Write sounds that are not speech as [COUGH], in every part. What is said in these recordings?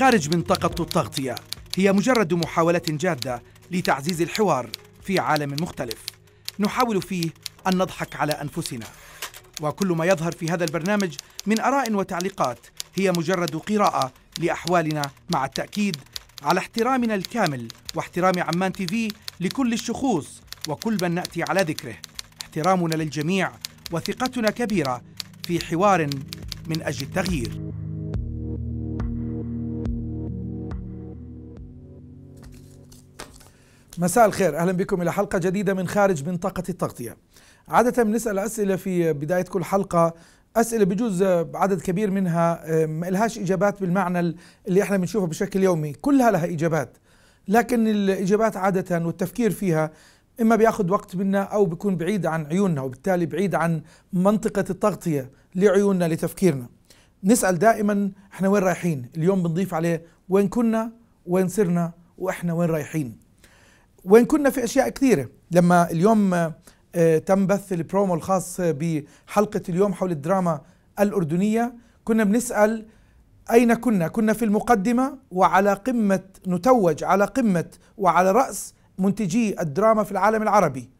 خارج منطقة التغطية هي مجرد محاولة جادة لتعزيز الحوار في عالم مختلف نحاول فيه أن نضحك على أنفسنا وكل ما يظهر في هذا البرنامج من آراء وتعليقات هي مجرد قراءة لأحوالنا مع التأكيد على احترامنا الكامل واحترام عمان تي في لكل الشخوص وكل من نأتي على ذكره احترامنا للجميع وثقتنا كبيرة في حوار من أجل التغيير مساء الخير أهلا بكم إلى حلقة جديدة من خارج منطقة التغطية عادة بنسأل أسئلة في بداية كل حلقة أسئلة بجوز عدد كبير منها ما إلهاش إجابات بالمعنى اللي إحنا بنشوفه بشكل يومي كلها لها إجابات لكن الإجابات عادة والتفكير فيها إما بياخد وقت منا أو بيكون بعيد عن عيوننا وبالتالي بعيد عن منطقة التغطية لعيوننا لتفكيرنا نسأل دائما إحنا وين رايحين اليوم بنضيف عليه وين كنا وين صرنا وإحنا وين رايحين وين كنا في أشياء كثيرة لما اليوم آه، تم بث البرومو الخاص بحلقة اليوم حول الدراما الأردنية كنا بنسأل أين كنا؟ كنا في المقدمة وعلى قمة نتوج على قمة وعلى رأس منتجي الدراما في العالم العربي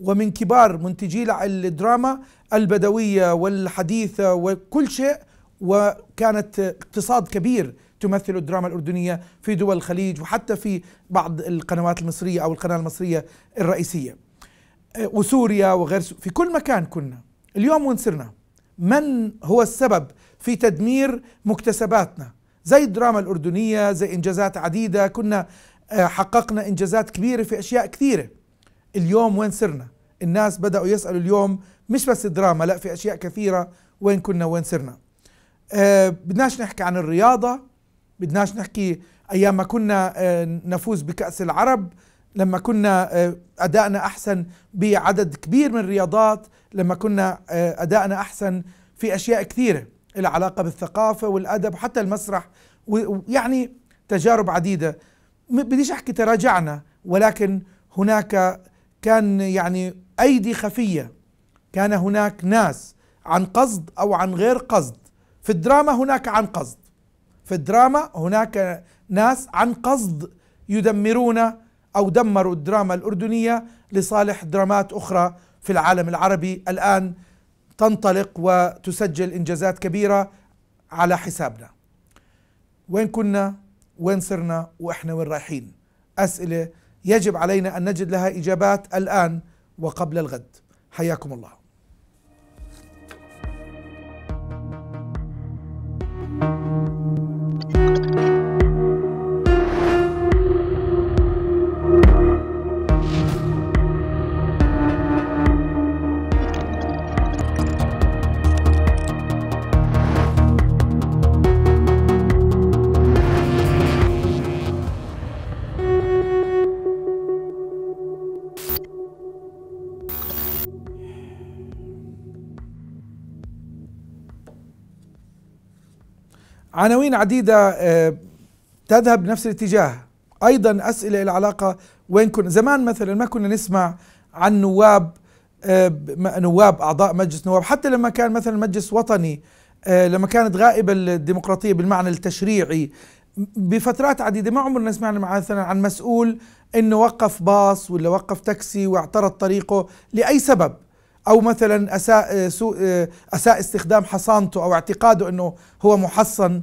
ومن كبار منتجي الدراما البدوية والحديثة وكل شيء وكانت اقتصاد كبير تمثل الدراما الأردنية في دول الخليج وحتى في بعض القنوات المصرية أو القناة المصرية الرئيسية أه، وسوريا وغير سوريا في كل مكان كنا اليوم وين صرنا من هو السبب في تدمير مكتسباتنا زي الدراما الأردنية زي إنجازات عديدة كنا أه، حققنا إنجازات كبيرة في أشياء كثيرة اليوم وين صرنا الناس بدأوا يسألوا اليوم مش بس الدراما لا في أشياء كثيرة وين كنا وين صرنا أه بدناش نحكي عن الرياضة بدناش نحكي ايام ما كنا آه، نفوز بكاس العرب لما كنا آه، ادائنا احسن بعدد كبير من الرياضات لما كنا آه، ادائنا احسن في اشياء كثيره العلاقه بالثقافه والادب حتى المسرح ويعني تجارب عديده بديش احكي تراجعنا ولكن هناك كان يعني ايدي خفيه كان هناك ناس عن قصد او عن غير قصد في الدراما هناك عن قصد في الدراما هناك ناس عن قصد يدمرون أو دمروا الدراما الأردنية لصالح درامات أخرى في العالم العربي الآن تنطلق وتسجل إنجازات كبيرة على حسابنا وين كنا وين صرنا وإحنا وين رايحين أسئلة يجب علينا أن نجد لها إجابات الآن وقبل الغد حياكم الله عناوين عديدة آه، تذهب بنفس الاتجاه أيضا أسئلة العلاقة وين كنا زمان مثلا ما كنا نسمع عن نواب آه، نواب أعضاء مجلس نواب حتى لما كان مثلا مجلس وطني آه، لما كانت غائبة الديمقراطية بالمعنى التشريعي بفترات عديدة ما عمرنا سمعنا مثلا عن مسؤول انه وقف باص ولا وقف تاكسي واعترض طريقه لأي سبب او مثلا اساء آه، آه، اساء استخدام حصانته او اعتقاده انه هو محصن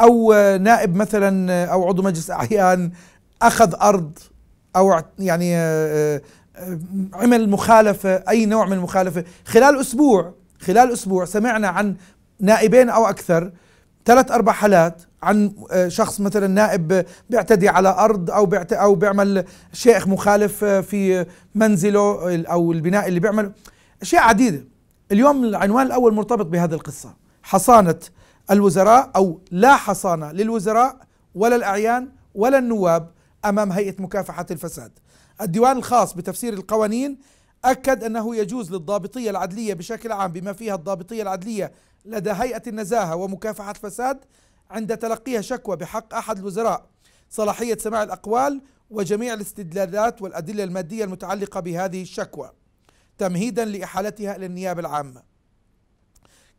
او آه، نائب مثلا او عضو مجلس اعيان اخذ ارض او يعني عمل مخالفه اي نوع من المخالفه خلال اسبوع خلال اسبوع سمعنا عن نائبين او اكثر ثلاث اربع حالات عن شخص مثلا نائب بيعتدي على ارض او او بيعمل شيخ مخالف في منزله او البناء اللي بيعمله أشياء عديدة اليوم العنوان الأول مرتبط بهذه القصة حصانة الوزراء أو لا حصانة للوزراء ولا الأعيان ولا النواب أمام هيئة مكافحة الفساد الديوان الخاص بتفسير القوانين أكد أنه يجوز للضابطية العدلية بشكل عام بما فيها الضابطية العدلية لدى هيئة النزاهة ومكافحة الفساد عند تلقيها شكوى بحق أحد الوزراء صلاحية سماع الأقوال وجميع الاستدلالات والأدلة المادية المتعلقة بهذه الشكوى تمهيدا لإحالتها للنيابة العامة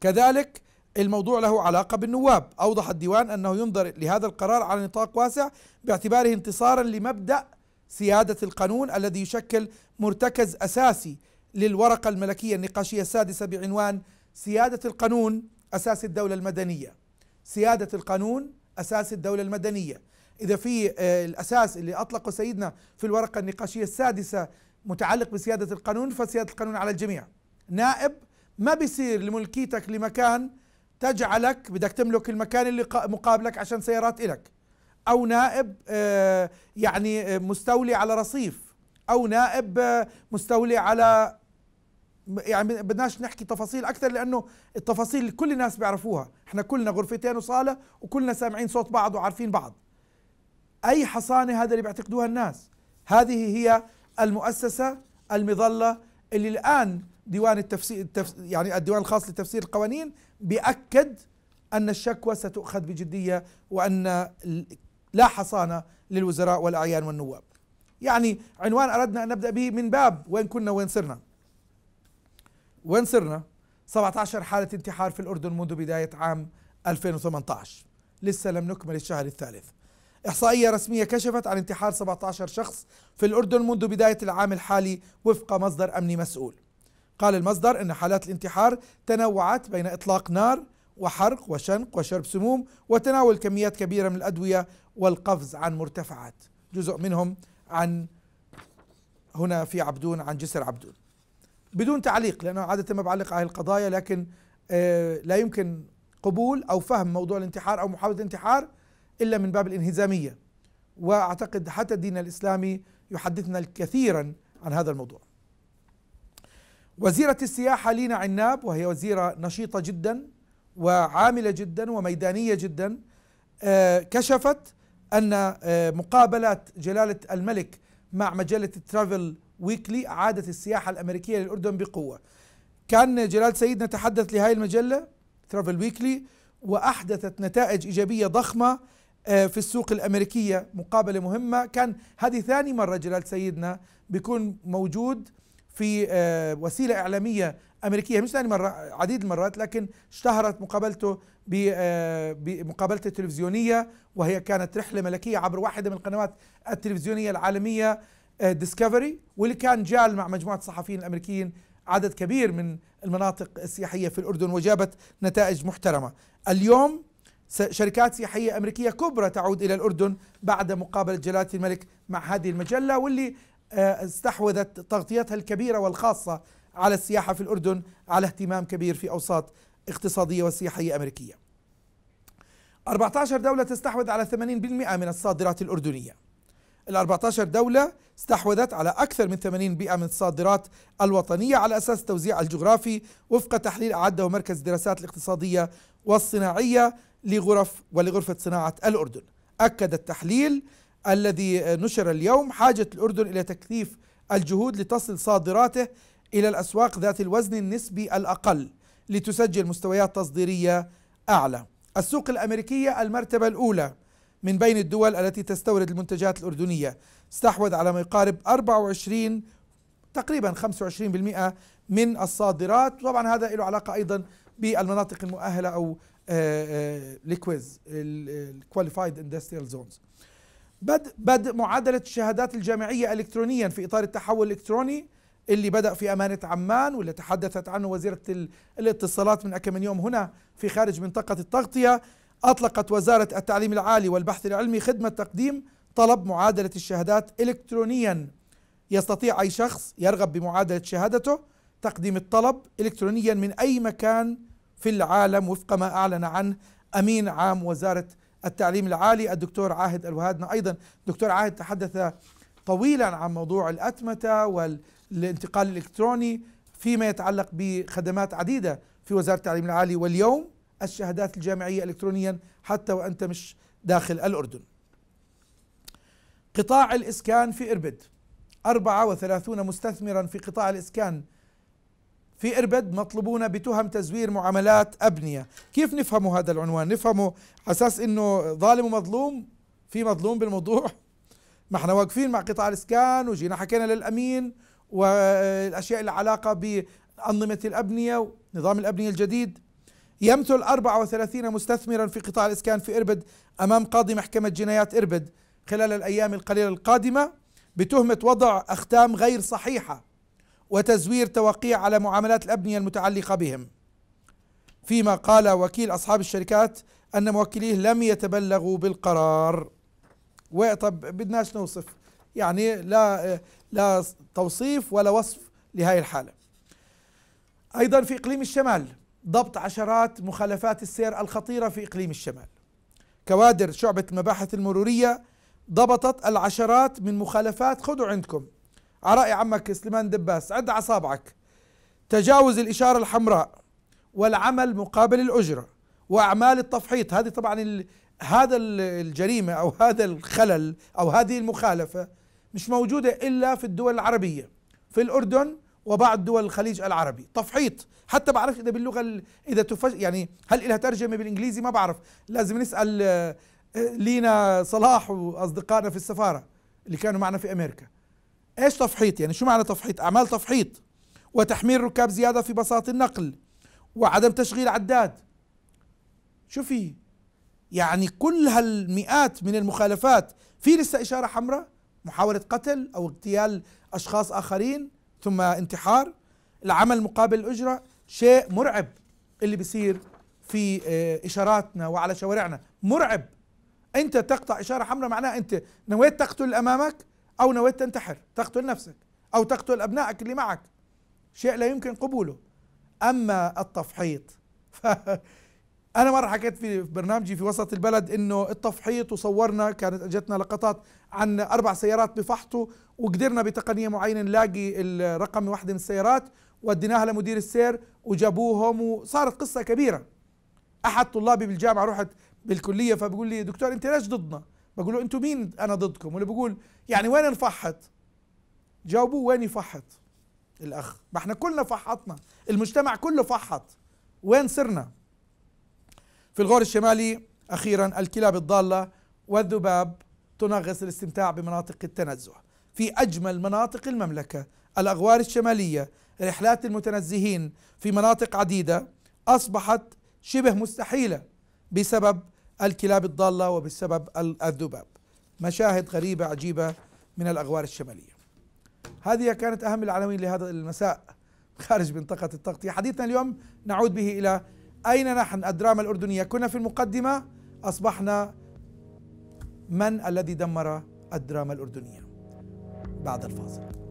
كذلك الموضوع له علاقة بالنواب أوضح الديوان أنه ينظر لهذا القرار على نطاق واسع باعتباره انتصارا لمبدأ سيادة القانون الذي يشكل مرتكز أساسي للورقة الملكية النقاشية السادسة بعنوان سيادة القانون أساس الدولة المدنية سيادة القانون أساس الدولة المدنية إذا في آه، الأساس اللي أطلقه سيدنا في الورقة النقاشية السادسة متعلق بسيادة القانون فسيادة القانون على الجميع نائب ما بيصير لملكيتك لمكان تجعلك بدك تملك المكان اللي مقابلك عشان سيارات إلك أو نائب آه، يعني آه، مستولي على رصيف أو نائب آه، مستولي على يعني بدناش نحكي تفاصيل اكثر لانه التفاصيل كل الناس بيعرفوها احنا كلنا غرفتين وصاله وكلنا سامعين صوت بعض وعارفين بعض اي حصانه هذا اللي بيعتقدوها الناس هذه هي المؤسسة المظلة اللي الآن ديوان التفسير يعني الديوان الخاص لتفسير القوانين بأكد أن الشكوى ستؤخذ بجدية وأن لا حصانة للوزراء والأعيان والنواب يعني عنوان أردنا أن نبدأ به من باب وين كنا وين صرنا وين صرنا 17 حالة انتحار في الأردن منذ بداية عام 2018 لسه لم نكمل الشهر الثالث إحصائية رسمية كشفت عن انتحار 17 شخص في الأردن منذ بداية العام الحالي وفق مصدر أمني مسؤول قال المصدر أن حالات الانتحار تنوعت بين إطلاق نار وحرق وشنق وشرب سموم وتناول كميات كبيرة من الأدوية والقفز عن مرتفعات جزء منهم عن هنا في عبدون عن جسر عبدون بدون تعليق لأنه عادة ما بعلق على القضايا لكن آه، لا يمكن قبول أو فهم موضوع الانتحار أو محاولة الانتحار إلا من باب الانهزامية وأعتقد حتى الدين الإسلامي يحدثنا كثيرا عن هذا الموضوع وزيرة السياحة لينا عناب وهي وزيرة نشيطة جدا وعاملة جدا وميدانية جدا آه، كشفت أن آه، مقابلات جلالة الملك مع مجلة ترافل ويكلي عادت السياحة الأمريكية للأردن بقوة كان جلالة سيدنا تحدث لهذه المجلة ترافل ويكلي وأحدثت نتائج إيجابية ضخمة آه، في السوق الأمريكية مقابلة مهمة كان هذه ثاني مرة جلال سيدنا بيكون موجود في آه، وسيلة إعلامية أمريكية مش ثاني مرة عديد المرات لكن اشتهرت مقابلته بمقابلته آه، التلفزيونية وهي كانت رحلة ملكية عبر واحدة من القنوات التلفزيونية العالمية ديسكفري واللي كان جال مع مجموعة الصحفيين الأمريكيين عدد كبير من المناطق السياحية في الأردن وجابت نتائج محترمة اليوم شركات سياحية أمريكية كبرى تعود إلى الأردن بعد مقابلة جلالة الملك مع هذه المجلة واللي آه، استحوذت تغطيتها الكبيرة والخاصة على السياحة في الأردن على اهتمام كبير في أوساط اقتصادية وسياحية أمريكية 14 دولة تستحوذ على 80% من الصادرات الأردنية ال 14 دولة استحوذت على أكثر من 80% من الصادرات الوطنية على أساس التوزيع الجغرافي وفق تحليل أعده مركز الدراسات الاقتصادية والصناعية لغرف ولغرفة صناعة الأردن أكد التحليل الذي نشر اليوم حاجة الأردن إلى تكثيف الجهود لتصل صادراته إلى الأسواق ذات الوزن النسبي الأقل لتسجل مستويات تصديرية أعلى السوق الأمريكية المرتبة الأولى من بين الدول التي تستورد المنتجات الأردنية استحوذ على ما يقارب 24 تقريبا 25% من الصادرات طبعا هذا له علاقة أيضا بالمناطق المؤهلة أو الكويز الكواليفايد اندستريال زونز بدء بدء معادله الشهادات الجامعيه الكترونيا في اطار التحول الالكتروني اللي بدا في امانه عمان واللي تحدثت عنه وزيره الاتصالات من أكم من يوم هنا في خارج منطقه التغطيه اطلقت وزاره التعليم العالي والبحث العلمي خدمه تقديم طلب معادله الشهادات الكترونيا يستطيع اي شخص يرغب بمعادله شهادته تقديم الطلب الكترونيا من اي مكان في العالم وفق ما أعلن عنه أمين عام وزارة التعليم العالي الدكتور عاهد الوهادنا أيضا دكتور عاهد تحدث طويلا عن موضوع الأتمتة والانتقال الإلكتروني فيما يتعلق بخدمات عديدة في وزارة التعليم العالي واليوم الشهادات الجامعية إلكترونيا حتى وأنت مش داخل الأردن قطاع الإسكان في إربد 34 مستثمرا في قطاع الإسكان في إربد مطلوبون بتهم تزوير معاملات أبنية كيف نفهموا هذا العنوان نفهمه أساس أنه ظالم ومظلوم في مظلوم بالموضوع [LAUGHS] ما احنا واقفين مع قطاع الإسكان وجينا حكينا للأمين والأشياء اللي علاقة بأنظمة الأبنية ونظام الأبنية الجديد يمثل 34 مستثمرا في قطاع الإسكان في إربد أمام قاضي محكمة جنايات إربد خلال الأيام القليلة القادمة بتهمة وضع أختام غير صحيحة وتزوير توقيع على معاملات الأبنية المتعلقة بهم فيما قال وكيل أصحاب الشركات أن موكليه لم يتبلغوا بالقرار وطب بدناش نوصف يعني لا لا توصيف ولا وصف لهذه الحالة أيضا في إقليم الشمال ضبط عشرات مخالفات السير الخطيرة في إقليم الشمال كوادر شعبة المباحث المرورية ضبطت العشرات من مخالفات خذوا عندكم على رأي عمك سليمان دباس عد أعصابعك تجاوز الإشارة الحمراء والعمل مقابل الأجرة وأعمال التفحيط هذه طبعا هذا الجريمة أو هذا الخلل أو هذه المخالفة مش موجودة إلا في الدول العربية في الأردن وبعض دول الخليج العربي تفحيط حتى بعرف إذا باللغة إذا تفش يعني هل لها ترجمة بالإنجليزي ما بعرف لازم نسأل آه، لينا صلاح وأصدقائنا في السفارة اللي كانوا معنا في أمريكا ايش تفحيط يعني شو معنى تفحيط اعمال تفحيط وتحميل ركاب زياده في بساط النقل وعدم تشغيل عداد شو في يعني كل هالمئات من المخالفات في لسه اشاره حمراء محاوله قتل او اغتيال اشخاص اخرين ثم انتحار العمل مقابل الاجره شيء مرعب اللي بيصير في آه، اشاراتنا وعلى شوارعنا مرعب انت تقطع اشاره حمراء معناها انت نويت تقتل امامك أو نويت تنتحر تقتل نفسك أو تقتل أبنائك اللي معك شيء لا يمكن قبوله أما التفحيط [LAUGHS] أنا مرة حكيت في برنامجي في وسط البلد إنه التفحيط وصورنا كانت أجتنا لقطات عن أربع سيارات بفحطوا وقدرنا بتقنية معينة نلاقي الرقم واحدة من السيارات وديناها لمدير السير وجابوهم وصارت قصة كبيرة أحد طلابي بالجامعة رحت بالكلية فبقول لي دكتور أنت ليش ضدنا؟ بقول له انتم مين انا ضدكم واللي بقول يعني وين نفحط جاوبوه وين يفحط الاخ ما احنا كلنا فحطنا المجتمع كله فحط وين صرنا في الغور الشمالي اخيرا الكلاب الضاله والذباب تنغص الاستمتاع بمناطق التنزه في اجمل مناطق المملكه الاغوار الشماليه رحلات المتنزهين في مناطق عديده اصبحت شبه مستحيله بسبب الكلاب الضالة وبسبب الذباب مشاهد غريبة عجيبة من الأغوار الشمالية هذه كانت أهم العناوين لهذا المساء [LAUGHS] خارج منطقة التغطية حديثنا اليوم نعود به إلى أين نحن الدراما الأردنية كنا في المقدمة أصبحنا من الذي دمر الدراما الأردنية بعد الفاصل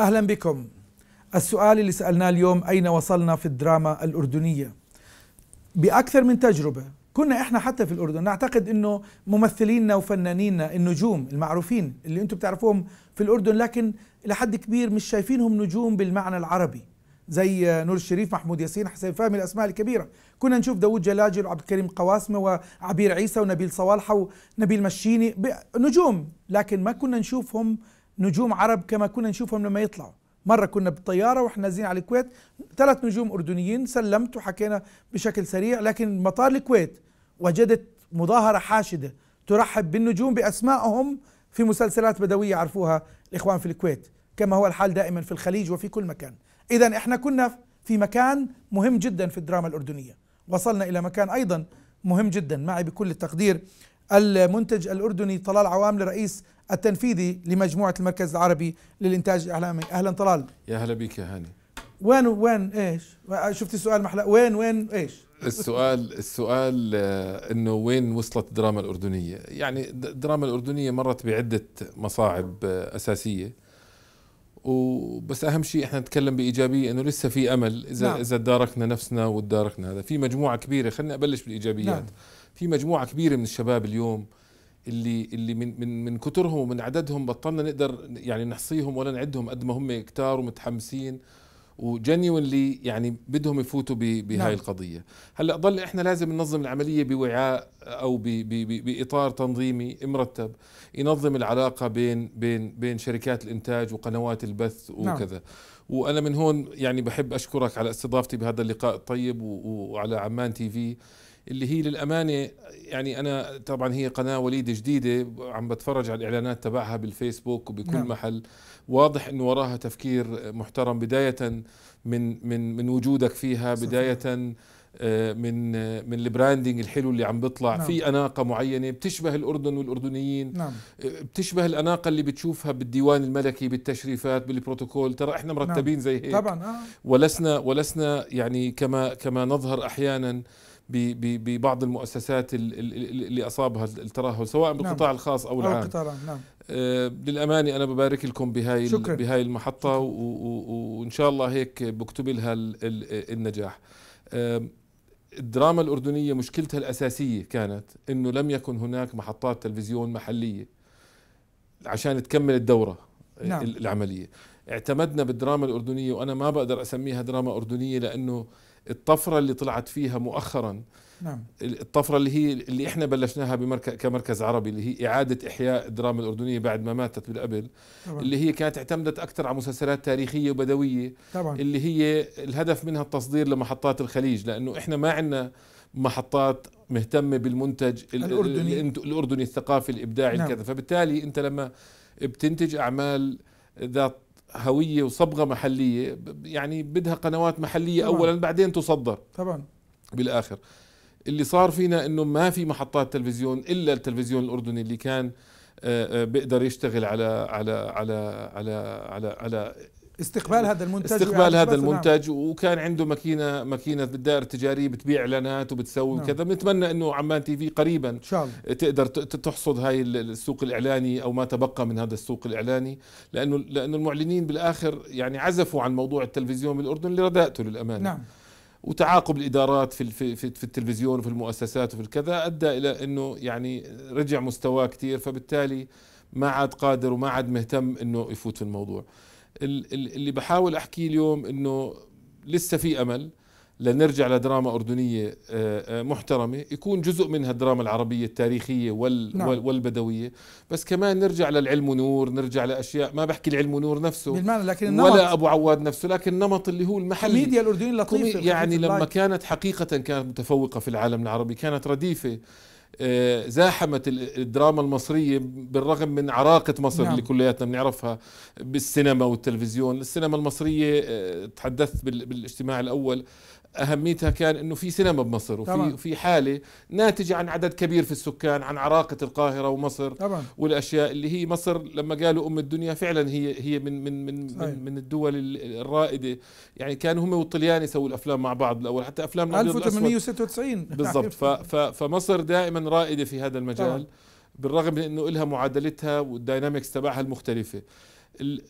أهلا بكم السؤال اللي سألناه اليوم أين وصلنا في الدراما الأردنية بأكثر من تجربة كنا احنا حتى في الأردن نعتقد أنه ممثلينا وفنانينا النجوم المعروفين اللي أنتم بتعرفوهم في الأردن لكن لحد كبير مش شايفينهم نجوم بالمعنى العربي زي نور الشريف محمود ياسين حسين فهمي الاسماء الكبيره كنا نشوف داوود جلاجل وعبد الكريم قواسمه وعبير عيسى ونبيل صوالحه ونبيل مشيني نجوم لكن ما كنا نشوفهم نجوم عرب كما كنا نشوفهم لما يطلعوا مره كنا بالطياره واحنا نازلين على الكويت ثلاث نجوم اردنيين سلمت وحكينا بشكل سريع لكن مطار الكويت وجدت مظاهره حاشده ترحب بالنجوم باسمائهم في مسلسلات بدويه عرفوها الاخوان في الكويت كما هو الحال دائما في الخليج وفي كل مكان اذا احنا كنا في مكان مهم جدا في الدراما الاردنيه وصلنا الى مكان ايضا مهم جدا معي بكل التقدير المنتج الاردني طلال عوامل رئيس التنفيذي لمجموعه المركز العربي للانتاج الاعلامي اهلا طلال يا هلا بك يا هاني وين وين ايش شفت السؤال محلا وين وين ايش السؤال السؤال آه، انه وين وصلت الدراما الاردنيه يعني الدراما الاردنيه مرت بعده مصاعب آه، اساسيه وبس اهم شيء احنا نتكلم بايجابيه انه لسه في امل اذا نعم. اذا تداركنا نفسنا وتداركنا هذا في مجموعه كبيره خلينا ابلش بالايجابيات نعم. في مجموعه كبيره من الشباب اليوم اللي اللي من من من كترهم ومن عددهم بطلنا نقدر يعني نحصيهم ولا نعدهم قد ما هم كتار ومتحمسين وجنيونلي يعني بدهم يفوتوا بهاي نعم. القضيه هلا ضل احنا لازم ننظم العمليه بوعاء او بـ بـ بـ باطار تنظيمي مرتب ينظم العلاقه بين بين بين شركات الانتاج وقنوات البث نعم. وكذا نعم. وانا من هون يعني بحب اشكرك على استضافتي بهذا اللقاء الطيب وعلى عمان تي في اللي هي للامانه يعني انا طبعا هي قناه وليد جديده عم بتفرج على الاعلانات تبعها بالفيسبوك وبكل نعم. محل واضح انه وراها تفكير محترم بدايه من من من وجودك فيها صحيح. بدايه آه، من من البراندنج الحلو اللي عم بيطلع نعم. في اناقه معينه بتشبه الاردن والاردنيين نعم. آه، بتشبه الاناقه اللي بتشوفها بالديوان الملكي بالتشريفات بالبروتوكول ترى احنا مرتبين نعم. زي هيك طبعا آه. ولسنا ولسنا يعني كما كما نظهر احيانا ببعض المؤسسات اللي اصابها الترهل سواء نعم. بالقطاع نعم. الخاص او العام القطاع نعم آه، للامانه انا ببارك لكم بهاي شكرا. بهاي المحطه وان شاء الله هيك بكتب لها النجاح آه، الدراما الاردنيه مشكلتها الاساسيه كانت انه لم يكن هناك محطات تلفزيون محليه عشان تكمل الدوره آه، نعم. العمليه اعتمدنا بالدراما الاردنيه وانا ما بقدر اسميها دراما اردنيه لانه الطفره اللي طلعت فيها مؤخرا نعم. الطفره اللي هي اللي احنا بلشناها بمركز كمركز عربي اللي هي اعاده احياء الدراما الاردنيه بعد ما ماتت بالقبل طبعا. اللي هي كانت اعتمدت اكثر على مسلسلات تاريخيه وبدويه طبعا. اللي هي الهدف منها التصدير لمحطات الخليج لانه احنا ما عندنا محطات مهتمه بالمنتج الاردني الاردني الثقافي الابداعي نعم. كذا فبالتالي انت لما بتنتج اعمال ذات هويه وصبغه محليه يعني بدها قنوات محليه طبعًا. اولا بعدين تصدر طبعا بالاخر اللي صار فينا انه ما في محطات تلفزيون الا التلفزيون الاردني اللي كان آه، آه، بيقدر يشتغل على على على على على على استقبال هذا المنتج استقبال هذا نعم. المنتج نعم. وكان عنده ماكينه ماكينه بالدائره التجاريه بتبيع اعلانات وبتسوي نعم. وكذا بنتمنى انه عمان تي في قريبا ان شاء الله تقدر تحصد هاي السوق الاعلاني او ما تبقى من هذا السوق الاعلاني لانه لانه المعلنين بالاخر يعني عزفوا عن موضوع التلفزيون بالاردن لرداءته للامانه نعم وتعاقب الادارات في في في التلفزيون وفي المؤسسات وفي الكذا ادى الى انه يعني رجع مستواه كثير فبالتالي ما عاد قادر وما عاد مهتم انه يفوت في الموضوع. اللي بحاول احكيه اليوم انه لسه في امل لنرجع لدراما أردنية آه، آه، محترمة يكون جزء منها الدراما العربية التاريخية وال نعم. والبدوية بس كمان نرجع للعلم ونور نرجع لأشياء ما بحكي العلم ونور نفسه بالمعنى لكن النمط ولا أبو عواد نفسه لكن النمط اللي هو المحلي الميديا الأردنية اللطيفة يعني لما كانت حقيقة كانت متفوقة في العالم العربي كانت رديفة آه، زاحمت الدراما المصرية بالرغم من عراقة مصر نعم. اللي كلياتنا بنعرفها بالسينما والتلفزيون السينما المصرية آه، تحدثت بالاجتماع الأول اهميتها كان انه في سينما بمصر وفي طبعا. في حاله ناتجه عن عدد كبير في السكان عن عراقه القاهره ومصر طبعا. والاشياء اللي هي مصر لما قالوا ام الدنيا فعلا هي هي من من من من, من الدول الرائده يعني كانوا هم والطليان يسووا الافلام مع بعض الاول حتى افلام 1896 [LAUGHS] بالضبط فمصر دائما رائده في هذا المجال طبعا. بالرغم من انه لها معادلتها والداينامكس تبعها المختلفه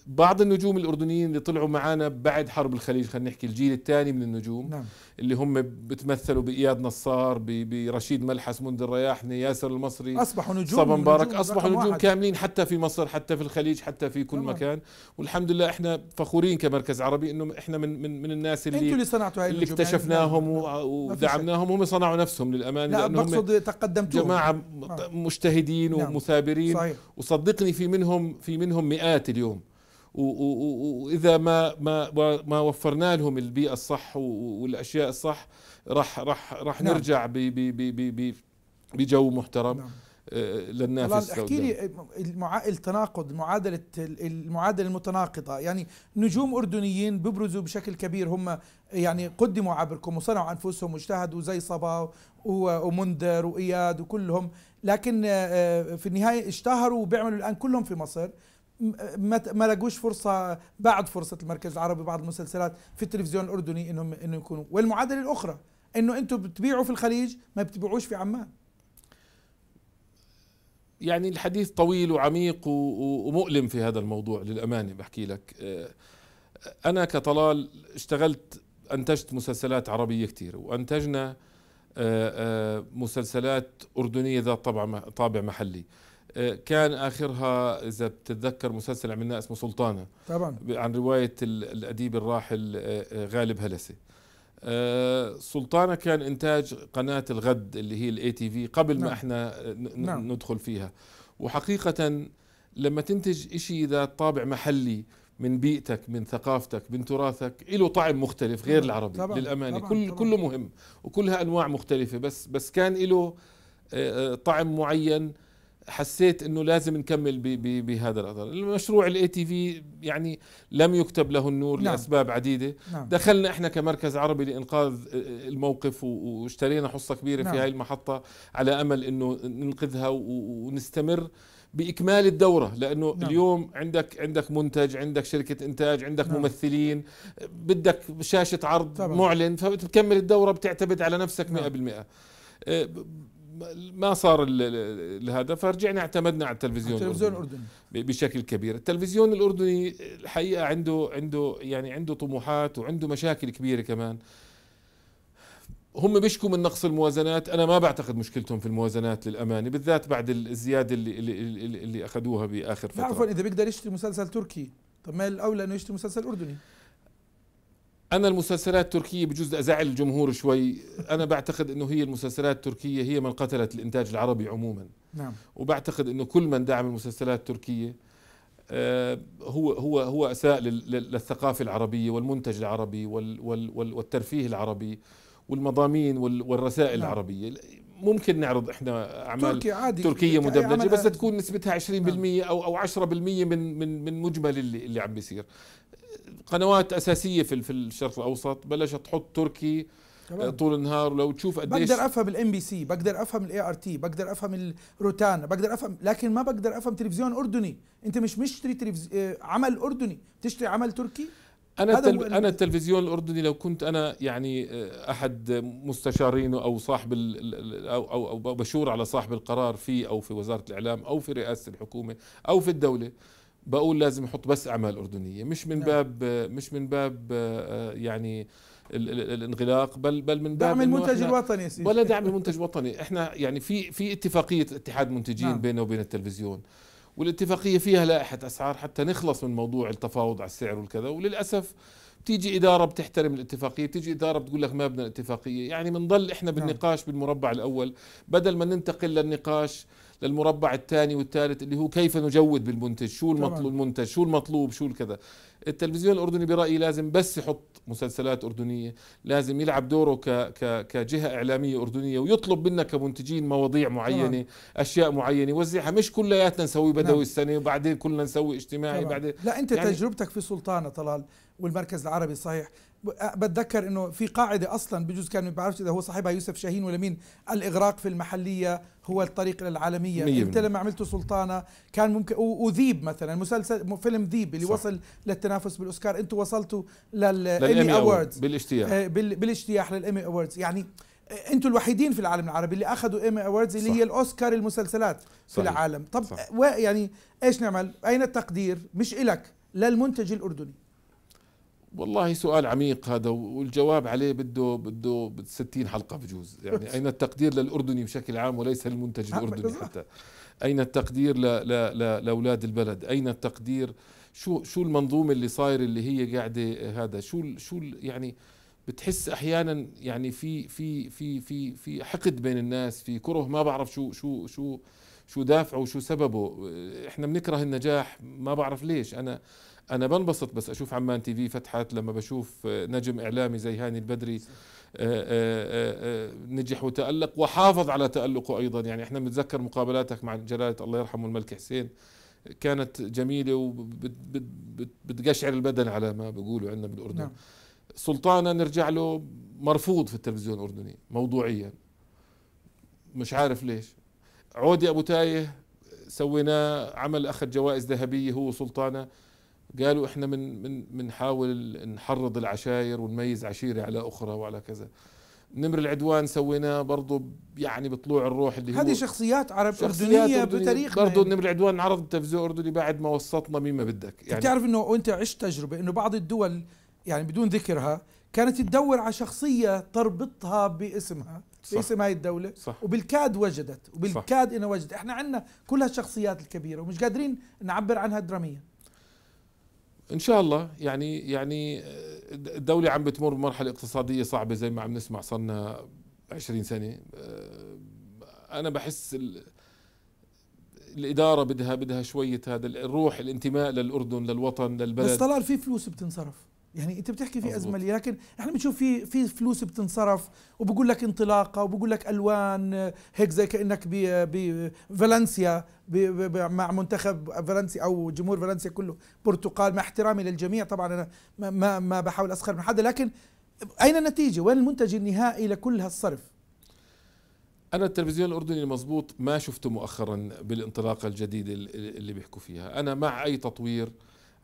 بعض النجوم الاردنيين اللي طلعوا معنا بعد حرب الخليج خلينا نحكي الجيل الثاني من النجوم نعم. اللي هم بتمثلوا باياد نصار برشيد ملحس منذر رياحني ياسر المصري اصبحوا نجوم صبا مبارك اصبحوا نجوم واحد. كاملين حتى في مصر حتى في الخليج حتى في كل نعم. مكان والحمد لله احنا فخورين كمركز عربي انه احنا من من, من الناس اللي انتوا اللي صنعتوا اللي يعني اكتشفناهم نعم. ودعمناهم هم صنعوا نفسهم للامانه لا بقصد تقدمتوا جماعه نعم. مجتهدين نعم. ومثابرين صحيح. وصدقني في منهم في منهم مئات اليوم واذا ما ما ما وفرنا لهم البيئه الصح والاشياء الصح راح راح راح نعم. نرجع بجو محترم نعم. آه، لننافس احكي لي آه، المع... التناقض معادله المعادله المتناقضه يعني نجوم اردنيين بيبرزوا بشكل كبير هم يعني قدموا عبركم وصنعوا انفسهم واجتهدوا زي صبا ومنذر واياد وكلهم لكن آه، في النهايه اشتهروا وبيعملوا الان كلهم في مصر ما لقوش فرصه بعد فرصه المركز العربي بعض المسلسلات في التلفزيون الاردني انهم انه يكونوا والمعادله الاخرى انه انتم بتبيعوا في الخليج ما بتبيعوش في عمان يعني الحديث طويل وعميق ومؤلم في هذا الموضوع للامانه بحكي لك آه، انا كطلال اشتغلت انتجت مسلسلات عربيه كثير وانتجنا آه، آه، مسلسلات اردنيه ذات طابع محلي آه، كان اخرها اذا بتتذكر مسلسل عملناه اسمه سلطانه طبعا عن روايه الاديب الراحل آه، آه، غالب هلسه سلطانه كان انتاج قناه الغد اللي هي الاي تي في قبل نعم. ما احنا نعم. ندخل فيها وحقيقه لما تنتج شيء ذا طابع محلي من بيئتك من ثقافتك من تراثك له طعم مختلف غير نعم. العربي طبعًا للامانه طبعًا كل طبعًا كله مهم وكلها انواع مختلفه بس بس كان له طعم معين حسيت انه لازم نكمل بهذا الاطار المشروع الاي تي في يعني لم يكتب له النور نعم. لاسباب عديده نعم. دخلنا احنا كمركز عربي لانقاذ الموقف واشترينا حصه كبيره نعم. في هاي المحطه على امل انه ننقذها ونستمر باكمال الدوره لانه نعم. اليوم عندك عندك منتج عندك شركه انتاج عندك نعم. ممثلين بدك شاشه عرض طبعا. معلن فبتكمل الدوره بتعتمد على نفسك نعم. 100% ما صار الهدف فرجعنا اعتمدنا على التلفزيون التلفزيون الاردني بشكل كبير التلفزيون الاردني الحقيقه عنده عنده يعني عنده طموحات وعنده مشاكل كبيره كمان هم بيشكوا من نقص الموازنات انا ما بعتقد مشكلتهم في الموازنات للامانه بالذات بعد الزياده اللي اللي, اللي, اللي اخذوها باخر فتره عفوا اذا بيقدر يشتري مسلسل تركي طب ما الاولى انه يشتري مسلسل اردني انا المسلسلات التركيه بجوز ازعل الجمهور شوي انا بعتقد انه هي المسلسلات التركيه هي من قتلت الانتاج العربي عموما نعم وبعتقد انه كل من دعم المسلسلات التركيه آه، هو هو هو اساء للثقافه العربيه والمنتج العربي والترفيه العربي والمضامين والرسائل نعم. العربيه ممكن نعرض احنا اعمال تركي عادي تركيه مدبلجه بس تكون نسبتها 20% نعم. او او 10% من من من مجمل اللي اللي عم بيصير قنوات اساسيه في في الشرق الاوسط بلشت تحط تركي طبعا. آه، طول النهار ولو تشوف قديش بقدر افهم الام بي سي بقدر افهم الاي ار تي بقدر افهم الروتانا بقدر افهم لكن ما بقدر افهم تلفزيون اردني انت مش مشتري تلفز... آه، عمل اردني بتشتري عمل تركي انا التل... انا التلفزيون الاردني لو كنت انا يعني آه، احد مستشارينه او صاحب ال... أو, او او بشور على صاحب القرار فيه او في وزاره الاعلام او في رئاسه الحكومه او في الدوله بقول لازم يحط بس اعمال اردنيه مش من نعم. باب مش من باب آه، يعني الانغلاق بل بل من باب دعم المنتج الوطني سيدي. ولا دعم [LAUGHS] المنتج الوطني احنا يعني في في اتفاقيه اتحاد منتجين نعم. بينه وبين التلفزيون والاتفاقيه فيها لائحه اسعار حتى نخلص من موضوع التفاوض على السعر والكذا وللاسف بتيجي اداره بتحترم الاتفاقيه بتيجي اداره بتقول لك ما بدنا الاتفاقيه يعني بنضل احنا نعم. بالنقاش بالمربع الاول بدل ما ننتقل للنقاش للمربع الثاني والثالث اللي هو كيف نجود بالمنتج شو المطلوب المنتج شو المطلوب شو الكذا التلفزيون الاردني برايي لازم بس يحط مسلسلات اردنيه لازم يلعب دوره ك ك كجهه اعلاميه اردنيه ويطلب منا كمنتجين مواضيع معينه طبعا. اشياء معينه يوزعها مش كلياتنا نسوي بدوي نعم. السنه وبعدين كلنا نسوي اجتماعي طبعا. بعدين لا انت يعني تجربتك في سلطانه طلال والمركز العربي صحيح بتذكر انه في قاعده اصلا بجوز كان ما بعرفش اذا هو صاحبها يوسف شاهين ولا مين الاغراق في المحليه هو الطريق الى العالميه انت لما عملته سلطانه كان ممكن وذيب مثلا مسلسل فيلم ذيب اللي صح. وصل للتنافس بالاوسكار انتم وصلتوا للايمي اووردز بالاجتياح آه، بالاجتياح للامي اووردز يعني انتم الوحيدين في العالم العربي اللي اخذوا ايمي اووردز اللي صح. هي الاوسكار المسلسلات في صحيح. العالم طب صح. يعني ايش نعمل اين التقدير مش الك للمنتج الاردني والله سؤال عميق هذا والجواب عليه بده بده 60 حلقه بجوز يعني اين التقدير للاردني بشكل عام وليس للمنتج آه، الاردني حتى اين التقدير لاولاد البلد اين التقدير شو شو المنظومه اللي صايره اللي هي قاعده هذا شو شو يعني بتحس احيانا يعني في في في في في حقد بين الناس في كره ما بعرف شو شو شو شو دافعه وشو سببه احنا بنكره النجاح ما بعرف ليش انا انا بنبسط بس اشوف عمان تي في فتحت لما بشوف آه، نجم اعلامي زي هاني البدري آه، آه، نجح وتالق وحافظ على تالقه ايضا يعني احنا بنتذكر مقابلاتك مع جلاله الله يرحمه الملك حسين كانت جميله وبتقشعر البدن على ما بيقولوا عندنا بالاردن نعم. سلطانة نرجع له مرفوض في التلفزيون الأردني موضوعيا مش عارف ليش عودي أبو تايه سويناه عمل أخذ جوائز ذهبية هو سلطانة قالوا احنا من من بنحاول نحرض العشائر ونميز عشيره على اخرى وعلى كذا نمر العدوان سويناه برضه يعني بطلوع الروح اللي هذه شخصيات عرب شخصيات اردنيه بتاريخ برضه يعني. نمر العدوان انعرض بالتلفزيون الاردني بعد ما وسطنا مين ما بدك يعني بتعرف انه وانت عشت تجربه انه بعض الدول يعني بدون ذكرها كانت تدور على شخصية تربطها باسمها صح باسم هاي الدولة صح وبالكاد وجدت وبالكاد انها وجدت احنا عندنا كل هالشخصيات الكبيرة ومش قادرين نعبر عنها دراميا ان شاء الله يعني يعني آه، الدوله عم بتمر بمرحله اقتصاديه صعبه زي ما عم نسمع صرنا 20 سنه آه، انا بحس ال... الاداره بدها بدها شويه هذا الروح الانتماء للاردن للوطن للبلد بس طلال في فلوس بتنصرف يعني انت بتحكي في ازمه لي لكن احنا بنشوف في في فلوس بتنصرف وبقول لك انطلاقه وبقول لك الوان آه، هيك زي كانك بفالنسيا آه، مع منتخب فالنسيا او جمهور فالنسيا كله برتقال مع احترامي للجميع طبعا انا ما ما بحاول اسخر من حدا لكن اين النتيجه؟ وين المنتج النهائي لكل هالصرف؟ انا التلفزيون الاردني المضبوط ما شفته مؤخرا بالانطلاقه الجديده اللي بيحكوا فيها انا مع اي تطوير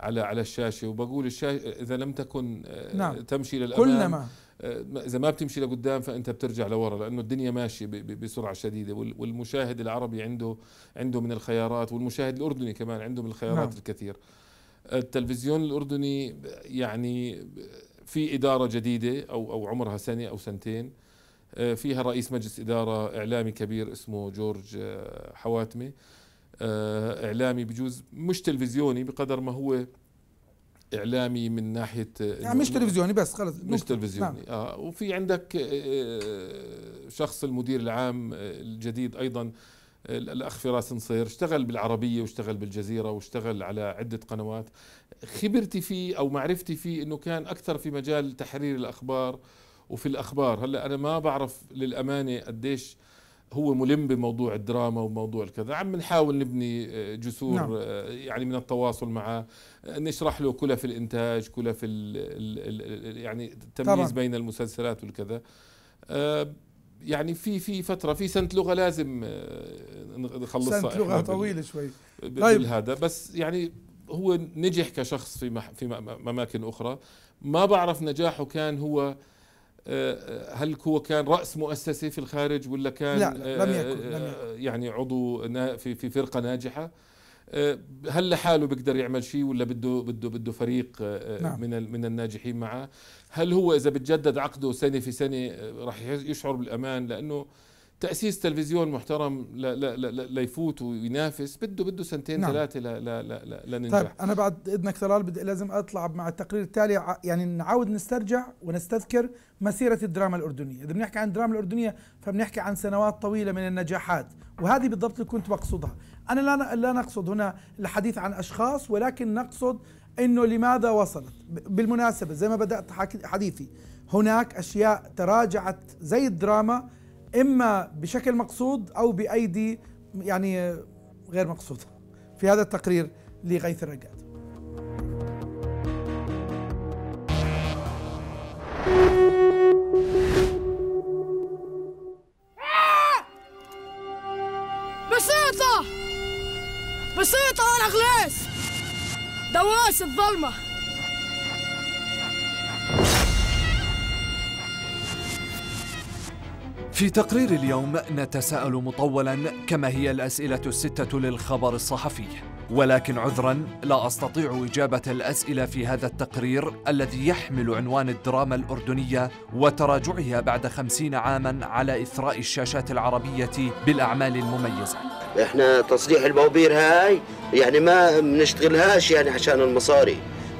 على على الشاشه وبقول الشاشه اذا لم تكن آه، نعم. تمشي للامام كلما آه، اذا ما بتمشي لقدام فانت بترجع لورا لانه الدنيا ماشيه بسرعه شديده والمشاهد العربي عنده عنده من الخيارات والمشاهد الاردني كمان عنده من الخيارات نعم. الكثير التلفزيون الاردني يعني في اداره جديده او او عمرها سنه او سنتين آه، فيها رئيس مجلس اداره اعلامي كبير اسمه جورج حواتمه آه، اعلامي بجوز مش تلفزيوني بقدر ما هو اعلامي من ناحيه آه، يعني مش تلفزيوني بس خلص مش تلفزيوني نعم. اه وفي عندك آه، شخص المدير العام الجديد ايضا الاخ فراس نصير اشتغل بالعربيه واشتغل بالجزيره واشتغل على عده قنوات خبرتي فيه او معرفتي فيه انه كان اكثر في مجال تحرير الاخبار وفي الاخبار هلا انا ما بعرف للامانه قديش هو ملم بموضوع الدراما وموضوع الكذا عم نحاول نبني آه، جسور نعم. آه، يعني من التواصل معه آه، نشرح له كلف الانتاج كلف الـ الـ يعني التمييز طبعا. بين المسلسلات والكذا يعني في في فتره في سنه لغه لازم نخلصها سنه لغه طويله شوي طيب هذا بس يعني هو نجح كشخص في في اماكن اخرى ما بعرف نجاحه كان هو آه، آه، هل هو كان راس مؤسسه في الخارج ولا كان لا لم آه، يكن, لم يكن. يعني عضو في في فرقه ناجحه هل لحاله بيقدر يعمل شيء ولا بده بده بده فريق نعم. من من الناجحين معه هل هو اذا بتجدد عقده سنه في سنه راح يشعر بالامان لانه تاسيس تلفزيون محترم لا لا لا ليفوت وينافس بده بده سنتين نعم. ثلاثه لا لا لا لننجح طيب انا بعد اذنك طلال بدي لازم اطلع مع التقرير التالي يعني نعاود نسترجع ونستذكر مسيره الدراما الاردنيه اذا بنحكي عن الدراما الاردنيه فبنحكي عن سنوات طويله من النجاحات وهذه بالضبط اللي كنت بقصدها انا لا لا نقصد هنا الحديث عن اشخاص ولكن نقصد انه لماذا وصلت بالمناسبه زي ما بدات حديثي هناك اشياء تراجعت زي الدراما اما بشكل مقصود او بايدي يعني غير مقصوده في هذا التقرير لغيث الرجاد بسيطة بسيطة أنا غليس دواس الظلمة في تقرير اليوم نتساءل مطولا كما هي الأسئلة الستة للخبر الصحفي ولكن عذرا لا أستطيع إجابة الأسئلة في هذا التقرير الذي يحمل عنوان الدراما الأردنية وتراجعها بعد خمسين عاما على إثراء الشاشات العربية بالأعمال المميزة احنا تصليح البوابير هاي يعني ما بنشتغلهاش يعني عشان المصاري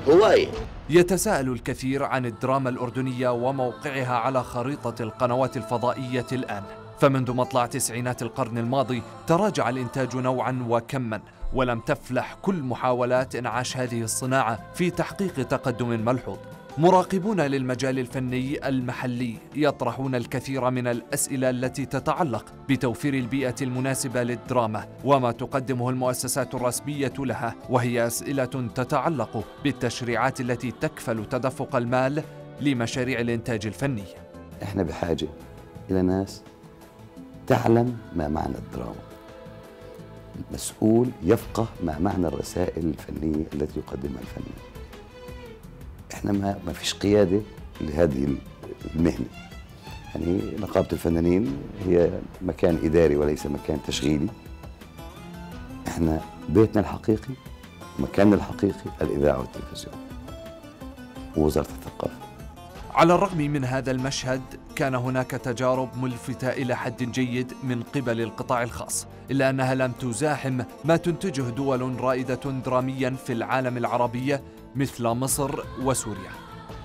هواية يتساءل الكثير عن الدراما الأردنية وموقعها على خريطة القنوات الفضائية الآن فمنذ مطلع تسعينات القرن الماضي تراجع الإنتاج نوعا وكما ولم تفلح كل محاولات إنعاش هذه الصناعة في تحقيق تقدم ملحوظ مراقبون للمجال الفني المحلي يطرحون الكثير من الاسئله التي تتعلق بتوفير البيئه المناسبه للدراما وما تقدمه المؤسسات الرسميه لها وهي اسئله تتعلق بالتشريعات التي تكفل تدفق المال لمشاريع الانتاج الفني. احنا بحاجه الى ناس تعلم ما معنى الدراما. مسؤول يفقه ما معنى الرسائل الفنيه التي يقدمها الفنان. احنا ما, ما فيش قياده لهذه المهنه يعني نقابه الفنانين هي مكان اداري وليس مكان تشغيلي احنا بيتنا الحقيقي مكاننا الحقيقي الاذاعه والتلفزيون ووزاره الثقافه على الرغم من هذا المشهد كان هناك تجارب ملفتة إلى حد جيد من قبل القطاع الخاص إلا أنها لم تزاحم ما تنتجه دول رائدة دراميا في العالم العربي مثل مصر وسوريا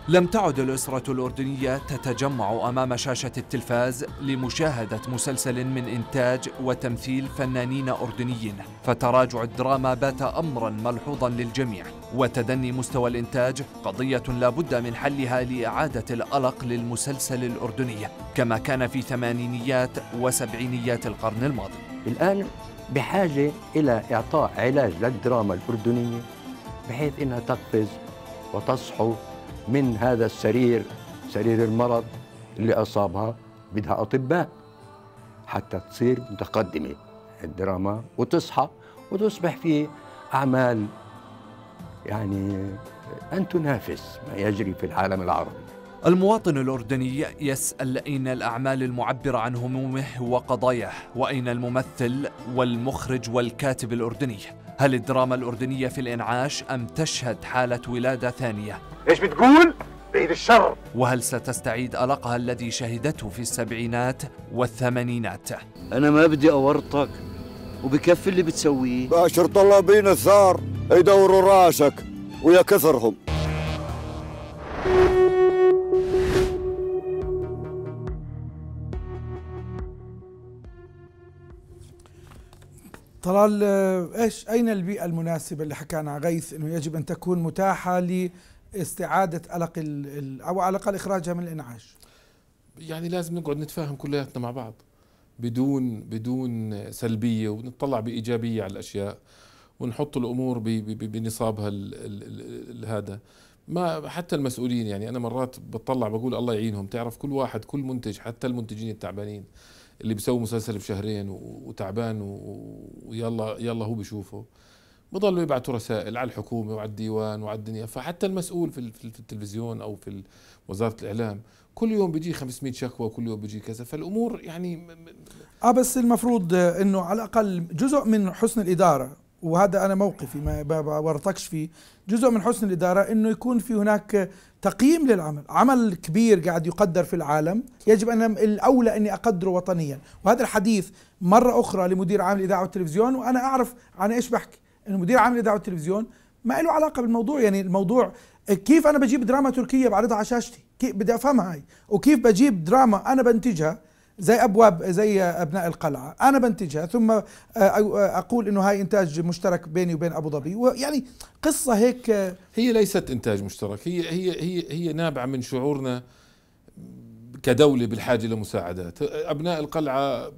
لم تعد الأسرة الأردنية تتجمع أمام شاشة التلفاز لمشاهدة مسلسل من إنتاج وتمثيل فنانين أردنيين فتراجع الدراما بات أمرا ملحوظا للجميع وتدني مستوى الإنتاج قضية لا بد من حلها لإعادة الألق للمسلسل الأردني كما كان في ثمانينيات وسبعينيات القرن الماضي الآن بحاجة إلى إعطاء علاج للدراما الأردنية بحيث انها تقفز وتصحو من هذا السرير سرير المرض اللي اصابها بدها اطباء حتى تصير متقدمه الدراما وتصحى وتصبح في اعمال يعني ان تنافس ما يجري في العالم العربي المواطن الأردني يسأل أين الأعمال المعبرة عن همومه وقضاياه وأين الممثل والمخرج والكاتب الأردني هل الدراما الأردنية في الإنعاش أم تشهد حالة ولادة ثانية؟ إيش بتقول؟ بعيد الشر وهل ستستعيد ألقها الذي شهدته في السبعينات والثمانينات؟ أنا ما بدي أورطك وبكفي اللي بتسويه باشر طلابين الثار يدوروا راسك ويا كثرهم طلال ايش اين البيئه المناسبه اللي عنها غيث انه يجب ان تكون متاحه لاستعاده قلق او على الاقل اخراجها من الانعاش يعني لازم نقعد نتفاهم كلياتنا مع بعض بدون بدون سلبيه ونطلع بايجابيه على الاشياء ونحط الامور بنصابها هذا ما حتى المسؤولين يعني انا مرات بطلع بقول الله يعينهم تعرف كل واحد كل منتج حتى المنتجين التعبانين اللي بيسوي مسلسل بشهرين وتعبان ويلا يلا هو بيشوفه بضلوا يبعثوا رسائل على الحكومه وعلى الديوان وعلى الدنيا فحتى المسؤول في, في التلفزيون او في وزاره الاعلام كل يوم بيجي 500 شكوى كل يوم بيجي كذا فالامور يعني اه بس المفروض آه، انه على الاقل جزء من حسن الاداره وهذا انا موقفي ما ورطكش فيه جزء من حسن الاداره انه يكون في هناك تقييم للعمل عمل كبير قاعد يقدر في العالم يجب أن الأولى أني أقدره وطنيا وهذا الحديث مرة أخرى لمدير عام الإذاعة والتلفزيون وأنا أعرف عن إيش بحكي أن مدير عام الإذاعة والتلفزيون ما له علاقة بالموضوع يعني الموضوع كيف أنا بجيب دراما تركية بعرضها على شاشتي كيف بدي أفهمها هاي وكيف بجيب دراما أنا بنتجها زي ابواب زي ابناء القلعه انا بنتجها ثم اقول انه هاي انتاج مشترك بيني وبين ابو ظبي ويعني قصه هيك هي ليست انتاج مشترك هي هي هي هي نابعه من شعورنا كدوله بالحاجه لمساعدات ابناء القلعه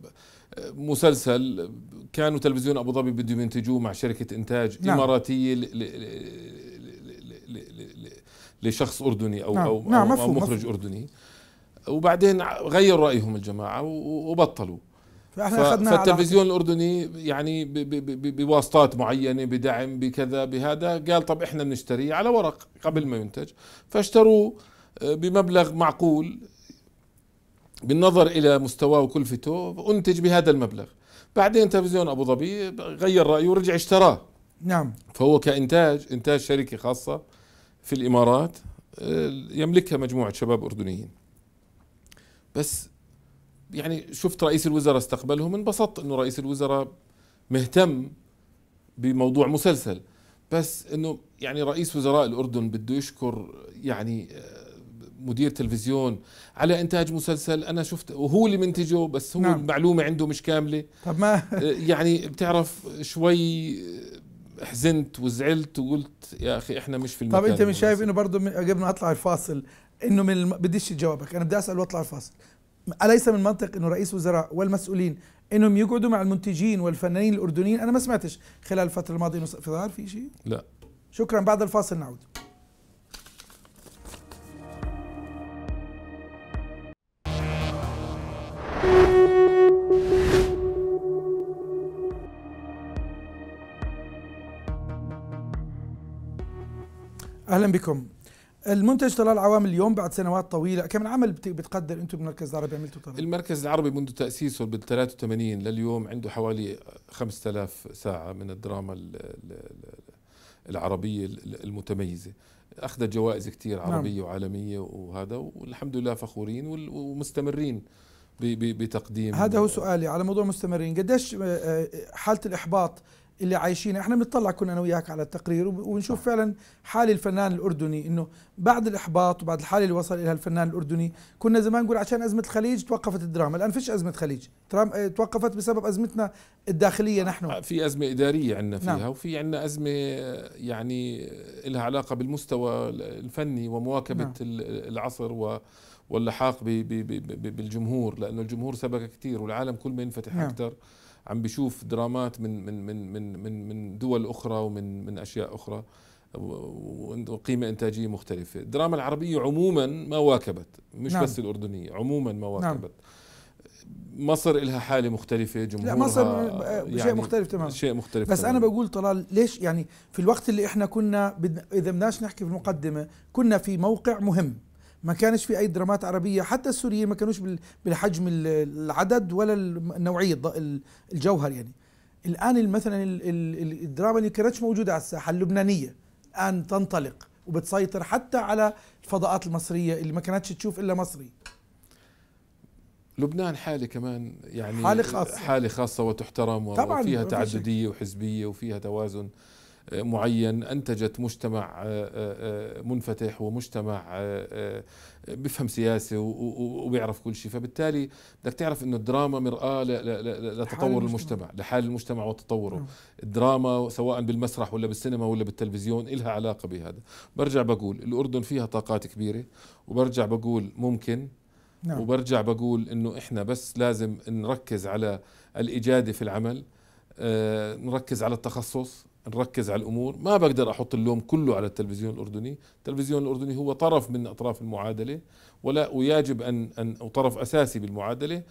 مسلسل كانوا تلفزيون ابو ظبي بدهم ينتجوه مع شركه انتاج نعم. اماراتيه ل... ل... ل... لشخص اردني او نعم. او, نعم. أو مفهوم. مخرج اردني وبعدين غيروا رايهم الجماعه وبطلوا فاحنا فالتلفزيون الاردني يعني بواسطات معينه بدعم بكذا بهذا قال طب احنا بنشتريه على ورق قبل ما ينتج فاشتروه آه، بمبلغ معقول بالنظر الى مستواه وكلفته انتج بهذا المبلغ بعدين تلفزيون ابو ظبي غير رايه ورجع اشتراه نعم فهو كانتاج انتاج شركه خاصه في الامارات آه، يملكها مجموعه شباب اردنيين بس يعني شفت رئيس الوزراء استقبلهم انبسطت انه رئيس الوزراء مهتم بموضوع مسلسل بس انه يعني رئيس وزراء الاردن بده يشكر يعني آه، مدير تلفزيون على انتاج مسلسل انا شفت وهو اللي منتجه بس هو نعم. المعلومه عنده مش كامله طب ما آه، يعني بتعرف شوي آه، حزنت وزعلت وقلت يا اخي احنا مش في المكان طب انت مش شايف انه برضه قبل ما اطلع الفاصل انه من الم... بديش جوابك انا بدي اسال واطلع الفاصل اليس من المنطق انه رئيس وزراء والمسؤولين انهم يقعدوا مع المنتجين والفنانين الاردنيين انا ما سمعتش خلال الفتره الماضيه نص... في ظهر في شيء لا شكرا بعد الفاصل نعود اهلا بكم المنتج طلال عوام اليوم بعد سنوات طويله كم عمل بتقدر انتم بالمركز العربي عملتوا طلال المركز العربي منذ تاسيسه بال 83 لليوم عنده حوالي 5000 ساعه من الدراما العربيه المتميزه اخذت جوائز كثير نعم. عربيه نعم. وعالميه وهذا والحمد لله فخورين ومستمرين بتقديم هذا هو سؤالي على موضوع مستمرين قديش آه، آه، حاله الاحباط اللي عايشينها احنا بنطلع كنا انا وياك على التقرير ونشوف فعلا حال الفنان الاردني انه بعد الاحباط وبعد الحاله اللي وصل اليها الفنان الاردني كنا زمان نقول عشان ازمه الخليج توقفت الدراما الان فيش ازمه خليج آه، توقفت بسبب ازمتنا الداخليه آه، نحن في ازمه اداريه عندنا فيها نعم. وفي عندنا ازمه آه، يعني لها علاقه بالمستوى الفني ومواكبه نعم. العصر و واللحاق بالجمهور لانه الجمهور سبق كثير والعالم كل ما ينفتح نعم. اكثر عم بيشوف درامات من من من من من, من دول اخرى ومن من اشياء اخرى وقيمه انتاجيه مختلفه، الدراما العربيه عموما ما واكبت مش نعم. بس الاردنيه، عموما ما نعم. واكبت نعم. مصر لها حاله مختلفه جمهورها لا مصر يعني شيء مختلف تمام شيء مختلف بس تمام. انا بقول طلال ليش يعني في الوقت اللي احنا كنا اذا بدناش نحكي في المقدمه كنا في موقع مهم ما كانش في اي درامات عربيه حتى السوريين ما كانوش بالحجم العدد ولا النوعيه الجوهر يعني الان مثلا الدراما اللي كانتش موجوده على الساحه اللبنانيه الان تنطلق وبتسيطر حتى على الفضاءات المصريه اللي ما كانتش تشوف الا مصري لبنان حاله كمان يعني حاله خاصه حاله خاصه وتحترم طبعا وفيها تعدديه وحزبيه وفيها توازن معين انتجت مجتمع آه، آه، آه، منفتح ومجتمع بفهم سياسه وبيعرف كل شيء فبالتالي بدك تعرف انه الدراما مراه لتطور المجتمع لحال المجتمع وتطوره نعم. الدراما سواء بالمسرح ولا بالسينما ولا بالتلفزيون إلها علاقه بهذا برجع بقول الاردن فيها طاقات كبيره وبرجع بقول ممكن نعم. وبرجع بقول انه احنا بس لازم نركز على الاجاده في العمل نركز على التخصص نركز على الامور ما بقدر احط اللوم كله على التلفزيون الاردني التلفزيون الاردني هو طرف من اطراف المعادله ولا ويجب ان ان او طرف اساسي بالمعادله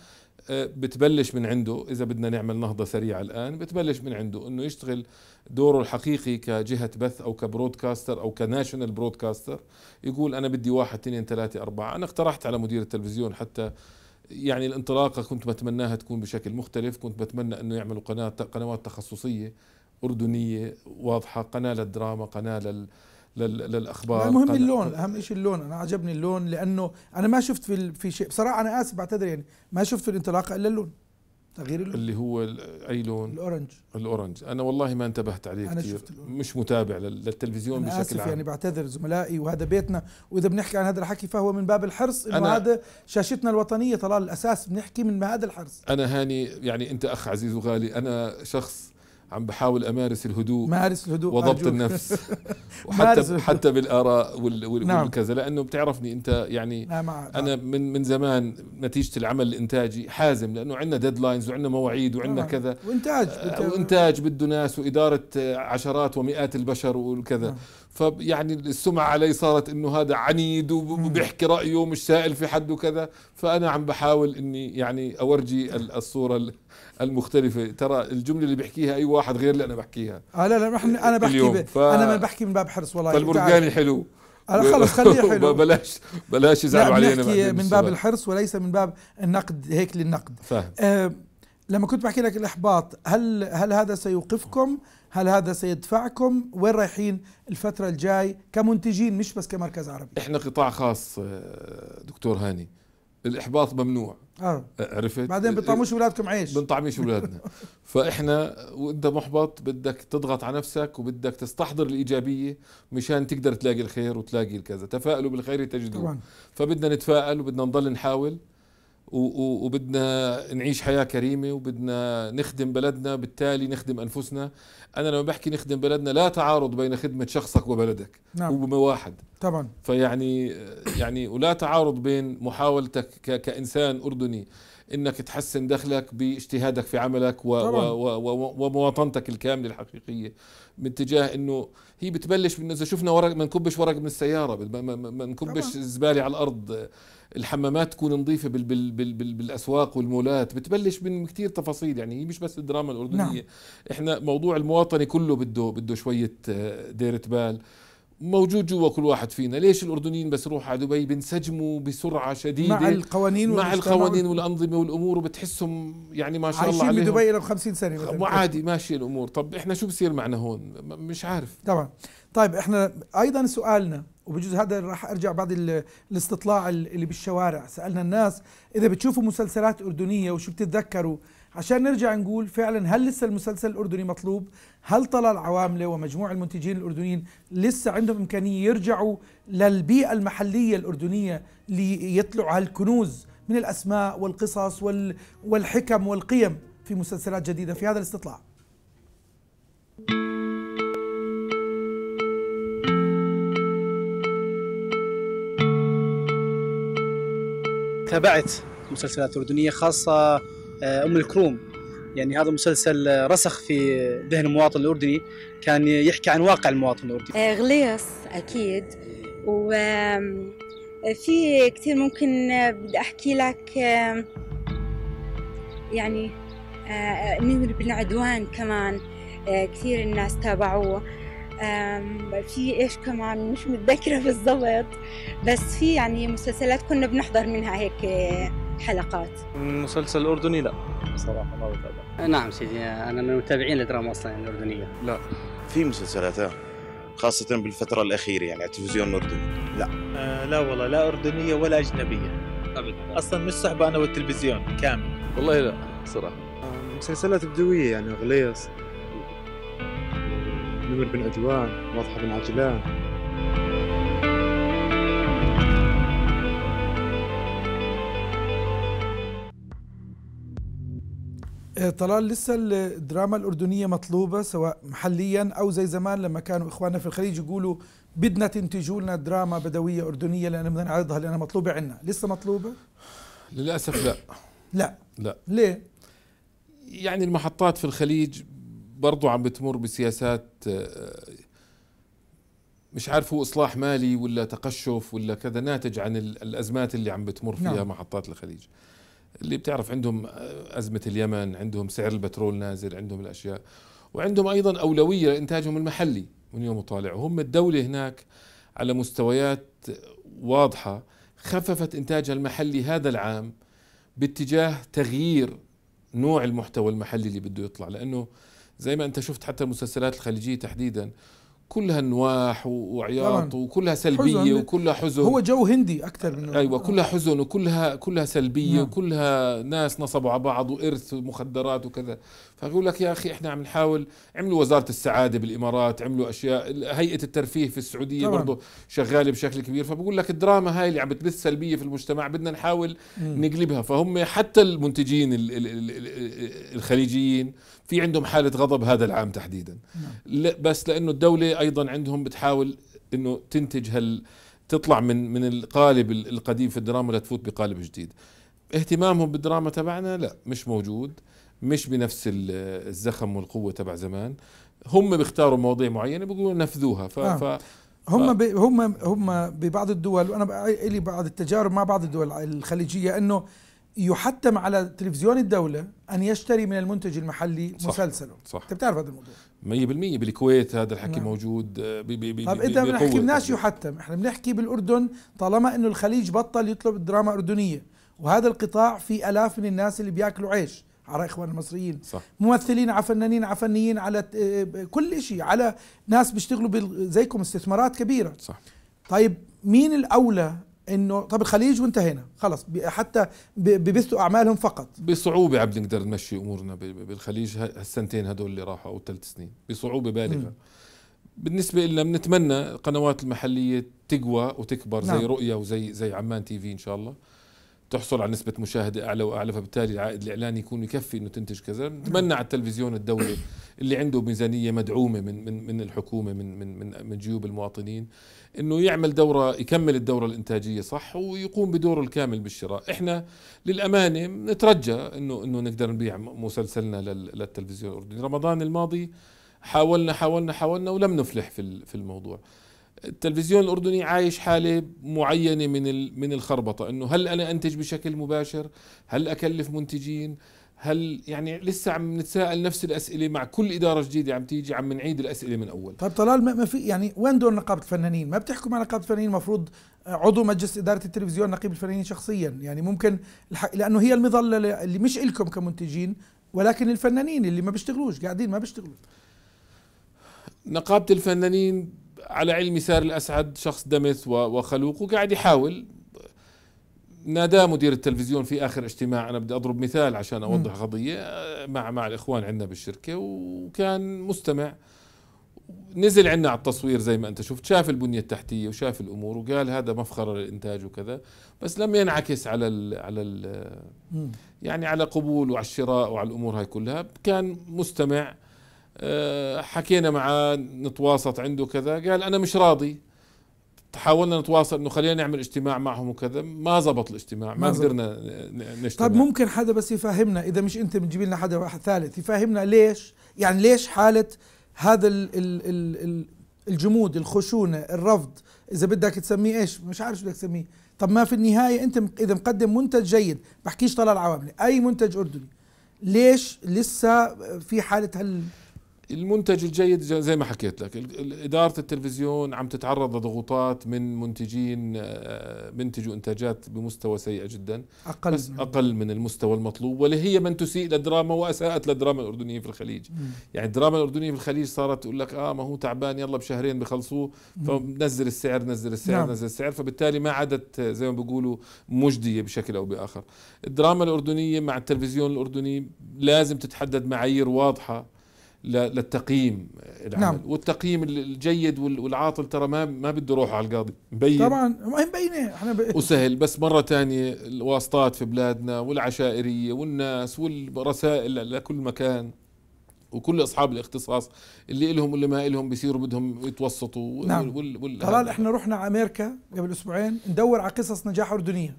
آه، بتبلش من عنده اذا بدنا نعمل نهضه سريعه الان بتبلش من عنده انه يشتغل دوره الحقيقي كجهه بث او كبرودكاستر او كناشونال برودكاستر يقول انا بدي واحد اثنين ثلاثه اربعه انا اقترحت على مدير التلفزيون حتى يعني الانطلاقه كنت بتمناها تكون بشكل مختلف كنت بتمنى انه يعملوا قناه قنوات تخصصيه اردنيه واضحه قناه للدراما قناه لل للاخبار المهم اللون اهم شيء اللون انا عجبني اللون لانه انا ما شفت في في شيء بصراحه انا اسف بعتذر يعني ما شفت في الانطلاقه الا اللون تغيير اللون اللي هو اي لون؟ الاورنج الاورنج انا والله ما انتبهت عليه أنا كثير شفت اللون. مش متابع للتلفزيون أنا بشكل آسف عام يعني بعتذر زملائي وهذا بيتنا واذا بنحكي عن هذا الحكي فهو من باب الحرص انه هذا شاشتنا الوطنيه طلال الاساس بنحكي من هذا الحرص انا هاني يعني انت اخ عزيز وغالي انا شخص عم بحاول امارس الهدوء مارس الهدوء وضبط أرجوك. النفس [LAUGHS] وحتى حتى بالاراء وال وال نعم. والكذا لانه بتعرفني انت يعني نعم. انا من من زمان نتيجه العمل الانتاجي حازم لانه عندنا ديدلاينز وعندنا مواعيد وعندنا نعم. كذا وانتاج آه، وانتاج بده ناس واداره عشرات ومئات البشر والكذا نعم. فيعني السمعة علي صارت انه هذا عنيد وبيحكي رايه ومش سائل في حد وكذا فانا عم بحاول اني يعني اورجي الصوره المختلفه ترى الجمله اللي بحكيها اي واحد غير اللي انا بحكيها آه لا لا احنا انا بحكي ب... ف... انا ما بحكي من باب حرص والله يعني فالبرقاني حلو أنا آه، خلص خليه [LAUGHS] حلو بلاش بلاش يزعلوا نعم، علينا من باب الحرص وليس من باب النقد هيك للنقد فهم. آه لما كنت بحكي لك الاحباط هل هل هذا سيوقفكم هل هذا سيدفعكم وين رايحين الفتره الجاي كمنتجين مش بس كمركز عربي احنا قطاع خاص آه، دكتور هاني الاحباط ممنوع آه. آه. عرفت بعدين بنطعموش اولادكم إيه، عيش بنطعميش اولادنا [LAUGHS] فاحنا وانت محبط بدك تضغط على نفسك وبدك تستحضر الايجابيه مشان تقدر تلاقي الخير وتلاقي الكذا تفائلوا بالخير تجدوه طبعا فبدنا نتفائل وبدنا نضل نحاول وبدنا نعيش حياة كريمة وبدنا نخدم بلدنا بالتالي نخدم أنفسنا أنا لما بحكي نخدم بلدنا لا تعارض بين خدمة شخصك وبلدك نعم. هو واحد طبعا فيعني يعني ولا تعارض بين محاولتك كإنسان أردني انك تحسن دخلك باجتهادك في عملك و و و ومواطنتك الكامله الحقيقيه من انه هي بتبلش من اذا شفنا ورق ما نكبش ورق من السياره ما نكبش الزباله على الارض الحمامات تكون نظيفه بال بال بال بال بالاسواق والمولات بتبلش من كثير تفاصيل يعني هي مش بس الدراما الاردنيه نعم. احنا موضوع المواطنه كله بده بده شويه آه، ديره بال موجود جوا كل واحد فينا ليش الاردنيين بس روح على دبي بنسجموا بسرعه شديده مع القوانين مع القوانين والانظمه والامور وبتحسهم يعني ما شاء الله عايشين بدبي ل 50 سنه وعادي عادي ماشي الامور طب احنا شو بصير معنا هون مش عارف طبعا طيب احنا ايضا سؤالنا وبجوز هذا راح ارجع بعد الاستطلاع اللي بالشوارع سالنا الناس اذا بتشوفوا مسلسلات اردنيه وشو بتتذكروا عشان نرجع نقول فعلا هل لسه المسلسل الاردني مطلوب؟ هل طلال عوامله ومجموع المنتجين الاردنيين لسه عندهم امكانيه يرجعوا للبيئه المحليه الاردنيه ليطلعوا هالكنوز من الاسماء والقصص وال والحكم والقيم في مسلسلات جديده في هذا الاستطلاع؟ تابعت مسلسلات اردنيه خاصه آه، ام الكروم يعني هذا المسلسل رسخ في ذهن المواطن الاردني كان يحكي عن واقع المواطن الاردني آه، غليص اكيد و في كثير ممكن بدي احكي لك يعني آه، نمر بن عدوان كمان كثير الناس تابعوه في ايش كمان مش متذكره بالضبط بس في يعني مسلسلات كنا بنحضر منها هيك حلقات مسلسل اردني لا بصراحه ما بتابع نعم سيدي انا من متابعين الدراما اصلا الاردنيه يعني لا في مسلسلات خاصة بالفترة الأخيرة يعني على التلفزيون الأردني لا آه لا والله لا أردنية ولا أجنبية أبدا أصلا مش صحبة أنا والتلفزيون كامل والله لا صراحة آه مسلسلات بدوية يعني غليص نمر بن عدوان واضحة بن عجلان آه، طلال لسه الدراما الأردنية مطلوبة سواء محليا أو زي زمان لما كانوا إخواننا في الخليج يقولوا بدنا تنتجوا لنا دراما بدوية أردنية لأن بدنا نعرضها لأنها مطلوبة عنا لسه مطلوبة؟ للأسف لا لا لا ليه؟ يعني المحطات في الخليج برضو عم بتمر بسياسات آه، مش عارف هو إصلاح مالي ولا تقشف ولا كذا ناتج عن الأزمات اللي عم بتمر فيها نعم. محطات الخليج اللي بتعرف عندهم أزمة اليمن عندهم سعر البترول نازل عندهم الأشياء وعندهم أيضا أولوية لإنتاجهم المحلي من يوم وطالع وهم الدولة هناك على مستويات واضحة خففت إنتاجها المحلي هذا العام باتجاه تغيير نوع المحتوى المحلي اللي بده يطلع لأنه زي ما أنت شفت حتى المسلسلات الخليجية تحديدا كلها نواح وعياط وكلها سلبيه حزن. وكلها حزن هو جو هندي اكثر من ايوه آه. كلها حزن وكلها كلها سلبيه نعم. وكلها ناس نصبوا على بعض وارث ومخدرات وكذا فبقول لك يا اخي احنا عم نحاول عملوا وزاره السعاده بالامارات عملوا اشياء هيئه الترفيه في السعوديه طبعا. برضه شغاله بشكل كبير فبقول لك الدراما هاي اللي عم بتبث سلبيه في المجتمع بدنا نحاول م. نقلبها فهم حتى المنتجين الـ الـ الـ الخليجيين في عندهم حاله غضب هذا العام تحديدا نعم. لا بس لانه الدوله ايضا عندهم بتحاول انه تنتج هال تطلع من من القالب القديم في الدراما لتفوت بقالب جديد اهتمامهم بالدراما تبعنا لا مش موجود مش بنفس الزخم والقوه تبع زمان هم بيختاروا مواضيع معينه بيقولوا نفذوها ف, آه. ف هم ب... هم هم ببعض الدول وانا لي بعض التجارب مع بعض الدول الخليجيه انه يحتم على تلفزيون الدولة أن يشتري من المنتج المحلي صح مسلسله صح أنت بتعرف هذا الموضوع 100% بالكويت هذا الحكي نعم. موجود آه، بي بي بي طب اذا ما بنحكيناش يحتم إحنا بنحكي بالأردن طالما أنه الخليج بطل يطلب الدراما أردنية وهذا القطاع في ألاف من الناس اللي بياكلوا عيش على اخوان المصريين صح. ممثلين على فنانين على فنيين على آه، كل شيء على ناس بيشتغلوا زيكم استثمارات كبيره صح طيب مين الاولى انه طب الخليج وانتهينا خلص حتى ببثوا اعمالهم فقط بصعوبه عم نقدر نمشي امورنا بالخليج هالسنتين هدول اللي راحوا او ثلاث سنين بصعوبه بالغه بالنسبه لنا بنتمنى القنوات المحليه تقوى وتكبر نعم. زي رؤيا وزي زي عمان تي في ان شاء الله تحصل على نسبة مشاهدة أعلى وأعلى فبالتالي العائد الإعلاني يكون يكفي أنه تنتج كذا نتمنى على التلفزيون الدولي اللي عنده ميزانية مدعومة من من من الحكومة من من من, من جيوب المواطنين أنه يعمل دورة يكمل الدورة الإنتاجية صح ويقوم بدوره الكامل بالشراء إحنا للأمانة نترجى أنه أنه نقدر نبيع مسلسلنا للتلفزيون الأردني رمضان الماضي حاولنا حاولنا حاولنا ولم نفلح في في الموضوع التلفزيون الاردني عايش حاله معينه من من الخربطه انه هل انا انتج بشكل مباشر هل اكلف منتجين هل يعني لسه عم نتساءل نفس الاسئله مع كل اداره جديده عم تيجي عم نعيد الاسئله من اول طيب طلال ما في يعني وين دور نقابه الفنانين ما بتحكم على نقابه الفنانين المفروض عضو مجلس اداره التلفزيون نقيب الفنانين شخصيا يعني ممكن لانه هي المظله اللي مش الكم كمنتجين ولكن الفنانين اللي ما بيشتغلوش قاعدين ما بيشتغلوا نقابه الفنانين على علم سار الأسعد شخص دمث وخلوق وقاعد يحاول ناداه مدير التلفزيون في اخر اجتماع انا بدي اضرب مثال عشان اوضح قضيه مع مع الاخوان عندنا بالشركه وكان مستمع نزل عندنا على التصوير زي ما انت شفت شاف البنيه التحتيه وشاف الامور وقال هذا مفخره للانتاج وكذا بس لم ينعكس على ال على ال يعني على قبول وعلى الشراء وعلى الامور هاي كلها كان مستمع آه، حكينا معاه نتواسط عنده كذا قال انا مش راضي حاولنا نتواصل انه خلينا نعمل اجتماع معهم وكذا ما زبط الاجتماع ما قدرنا نجتمع طيب ممكن حدا بس يفهمنا اذا مش انت بتجيب لنا حدا واحد ثالث يفهمنا ليش يعني ليش حاله هذا الـ الـ الـ الـ الجمود الخشونه الرفض اذا بدك تسميه ايش مش عارف شو بدك تسميه طب ما في النهايه انت اذا مقدم منتج جيد بحكيش طلال عواملي اي منتج اردني ليش لسه في حاله هال المنتج الجيد زي ما حكيت لك إدارة التلفزيون عم تتعرض لضغوطات من منتجين آه، منتجوا إنتاجات بمستوى سيء جدا أقل بس أقل من المستوى المطلوب واللي هي من تسيء للدراما وأساءت للدراما الأردنية في الخليج م. يعني الدراما الأردنية في الخليج صارت تقول لك آه ما هو تعبان يلا بشهرين بخلصوه فنزل السعر نزل السعر نعم. نزل السعر فبالتالي ما عادت آه، زي ما بيقولوا مجدية بشكل أو بآخر الدراما الأردنية مع التلفزيون الأردني لازم تتحدد معايير واضحة للتقييم العمل نعم. والتقييم الجيد والعاطل ترى ما ما بده روحه على القاضي مبين طبعا ما مبينه احنا ب... وسهل بس مره ثانيه الواسطات في بلادنا والعشائريه والناس والرسائل لكل مكان وكل اصحاب الاختصاص اللي لهم واللي ما لهم بيصيروا بدهم يتوسطوا نعم وال... وال... طلال احنا رحنا على امريكا قبل اسبوعين ندور على قصص نجاح اردنيه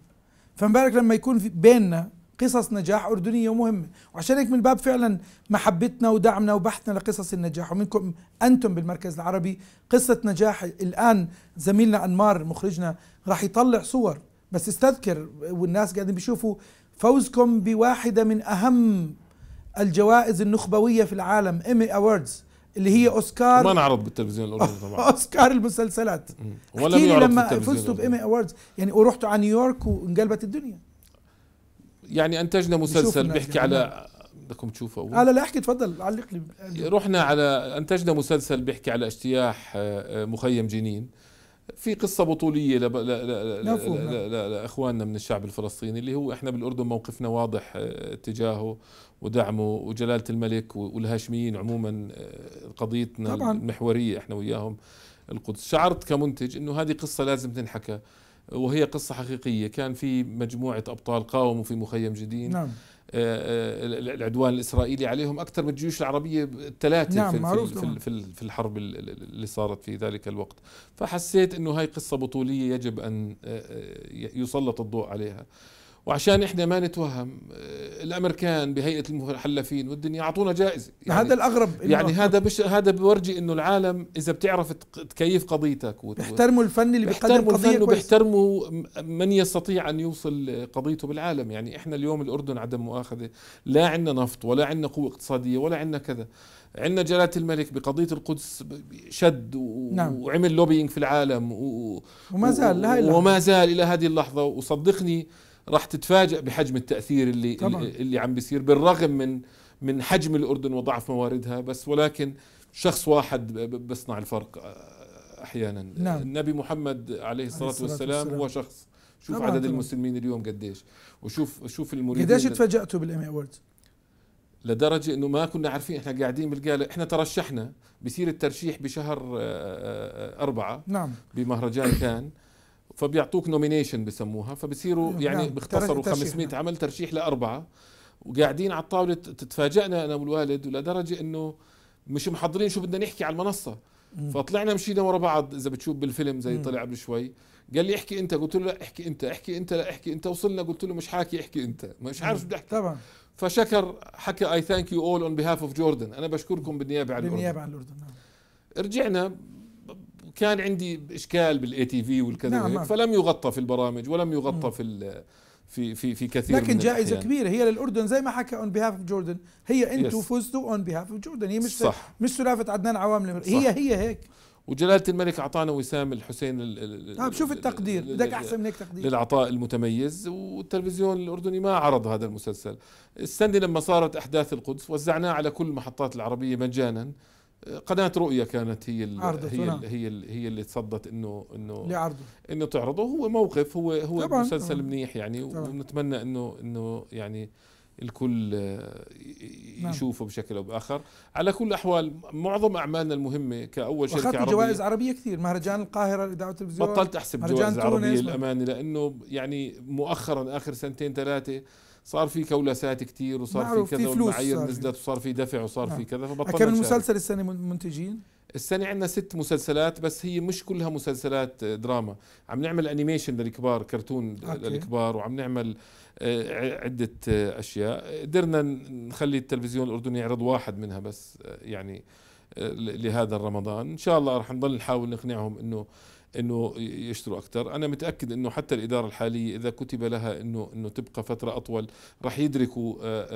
فما بالك لما يكون في بيننا قصص نجاح أردنية ومهمة وعشان هيك من باب فعلا محبتنا ودعمنا وبحثنا لقصص النجاح ومنكم أنتم بالمركز العربي قصة نجاح الآن زميلنا أنمار مخرجنا راح يطلع صور بس استذكر والناس قاعدين بيشوفوا فوزكم بواحدة من أهم الجوائز النخبوية في العالم إيمي اووردز اللي هي اوسكار ما انعرض بالتلفزيون الاردني طبعا [LAUGHS] اوسكار المسلسلات ولا لما فزتوا بايمي اووردز يعني ورحتوا على نيويورك وانقلبت الدنيا يعني انتجنا مسلسل بيحكي على يعني. بدكم تشوفوا اول لا لا احكي تفضل علق لي رحنا على انتجنا مسلسل بيحكي على اجتياح آه، آه، مخيم جنين في قصة بطولية لب... ل... ل... ل... لأخواننا من الشعب الفلسطيني اللي هو إحنا بالأردن موقفنا واضح آه، تجاهه ودعمه وجلالة الملك والهاشميين عموما قضيتنا طبعا. المحورية إحنا وياهم القدس شعرت كمنتج إنه هذه قصة لازم تنحكى وهي قصة حقيقية كان في مجموعة أبطال قاوموا في مخيم جديد نعم آه، آه، العدوان الاسرائيلي عليهم اكثر من الجيوش العربيه الثلاثه نعم في, معروف في, في, في الحرب اللي صارت في ذلك الوقت فحسيت انه هاي قصه بطوليه يجب ان آه، يسلط الضوء عليها وعشان احنا ما نتوهم آه، الامريكان بهيئه المحلفين والدنيا اعطونا جائزه يعني هذا الاغرب يعني هذا بش هذا بورجي انه العالم اذا بتعرف تكيف قضيتك بيحترموا الفن اللي بيقدم قضيه كويس بيحترموا من يستطيع ان يوصل قضيته بالعالم يعني احنا اليوم الاردن عدم مؤاخذه لا عندنا نفط ولا عندنا قوه اقتصاديه ولا عندنا كذا عندنا جلالة الملك بقضية القدس شد و... نعم. وعمل لوبينج في العالم و... وما زال و... وما زال إلى هذه اللحظة وصدقني راح تتفاجئ بحجم التاثير اللي طبعا. اللي عم بيصير بالرغم من من حجم الاردن وضعف مواردها بس ولكن شخص واحد بيصنع الفرق آه، احيانا نعم. النبي محمد عليه الصلاه, الصلاة والسلام, والسلام هو شخص شوف طبعا عدد طبعا. المسلمين اليوم قديش وشوف شوف المريدين قديش تفاجاتوا بالامي اووردز لدرجه انه ما كنا عارفين احنا قاعدين بالقاله احنا ترشحنا بصير الترشيح بشهر آه، آه، أربعة نعم بمهرجان كان فبيعطوك نومينيشن بسموها فبصيروا نعم، يعني نعم. بيختصروا 500 نعم. عمل ترشيح لاربعه وقاعدين على الطاوله تتفاجئنا انا والوالد ولدرجه انه مش محضرين شو بدنا نحكي على المنصه مم. فطلعنا مشينا ورا بعض اذا بتشوف بالفيلم زي طلع قبل شوي قال لي احكي انت قلت له لا احكي انت احكي انت لا احكي انت وصلنا قلت له مش حاكي احكي انت مش عارف شو بدي احكي طبعا فشكر حكى اي ثانك يو اول اون بيهاف اوف جوردن انا بشكركم بالنيابه عن الاردن بالنيابه عن الاردن نعم رجعنا كان عندي اشكال بالاي تي في والكذا نعم،, نعم فلم يغطى في البرامج ولم يغطى في في في في كثير لكن من جائزه الحيان. كبيره هي للاردن زي ما حكى اون بيهاف اوف جوردن هي انتم فزتوا اون بيهاف اوف جوردن هي مش صح. مش سلافه عدنان عوام هي هي هيك وجلالة الملك أعطانا وسام الحسين طيب شوف التقدير بدك أحسن من هيك تقدير للعطاء المتميز والتلفزيون الأردني ما عرض هذا المسلسل السنة لما صارت أحداث القدس وزعناه على كل المحطات العربية مجانا قناة رؤية كانت هي ال هي نعم. الـ هي الـ هي اللي تصدت انه انه لعرضه انه تعرضه هو موقف هو هو طبعاً مسلسل طبعاً منيح يعني طبعاً ونتمنى انه انه يعني الكل آه، نعم. يشوفه بشكل او باخر على كل الاحوال معظم اعمالنا المهمه كاول شركه عربيه جوائز عربيه كثير مهرجان القاهره الاذاعه والتلفزيون بطلت احسب جوائز عربيه للامانه لانه يعني مؤخرا اخر سنتين ثلاثه صار في كولاسات كتير وصار في كذا والمعايير نزلت وصار في دفع وصار نعم. في كذا فبطلنا كم المسلسل السنه منتجين؟ السنة عندنا ست مسلسلات بس هي مش كلها مسلسلات آه، دراما عم نعمل أنيميشن للكبار كرتون أوكي. للكبار وعم نعمل آه، عدة آه، أشياء قدرنا نخلي التلفزيون الأردني يعرض واحد منها بس يعني لهذا الرمضان إن شاء الله رح نضل نحاول نقنعهم أنه انه يشتروا اكثر انا متاكد انه حتى الاداره الحاليه اذا كتب لها انه انه تبقى فتره اطول راح يدركوا آه، آه،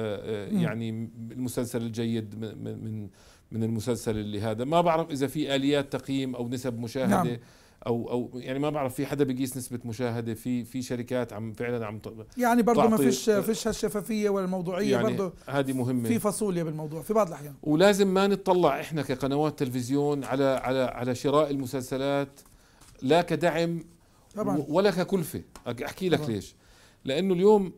آه، يعني المسلسل الجيد من من من المسلسل اللي هذا ما بعرف اذا في اليات تقييم او نسب مشاهده نعم. او او يعني ما بعرف في حدا بيقيس نسبه مشاهده في في شركات عم فعلا عم يعني برضه ما فيش فيش هالشفافيه ولا الموضوعيه يعني برضه هذه مهمه في فصوليه بالموضوع في بعض الاحيان ولازم ما نتطلع احنا كقنوات تلفزيون على على على شراء المسلسلات لا كدعم طبعا. ولا ككلفه احكي لك طبعا. ليش لانه اليوم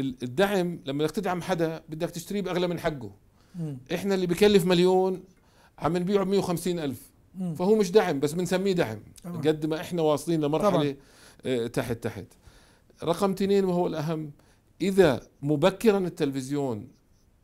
الدعم لما بدك تدعم حدا بدك تشتريه باغلى من حقه مم. احنا اللي بكلف مليون عم نبيعه ب وخمسين الف مم. فهو مش دعم بس بنسميه دعم طبعا. قد ما احنا واصلين لمرحله طبعا. آه، تحت تحت رقم اثنين وهو الاهم اذا مبكرا التلفزيون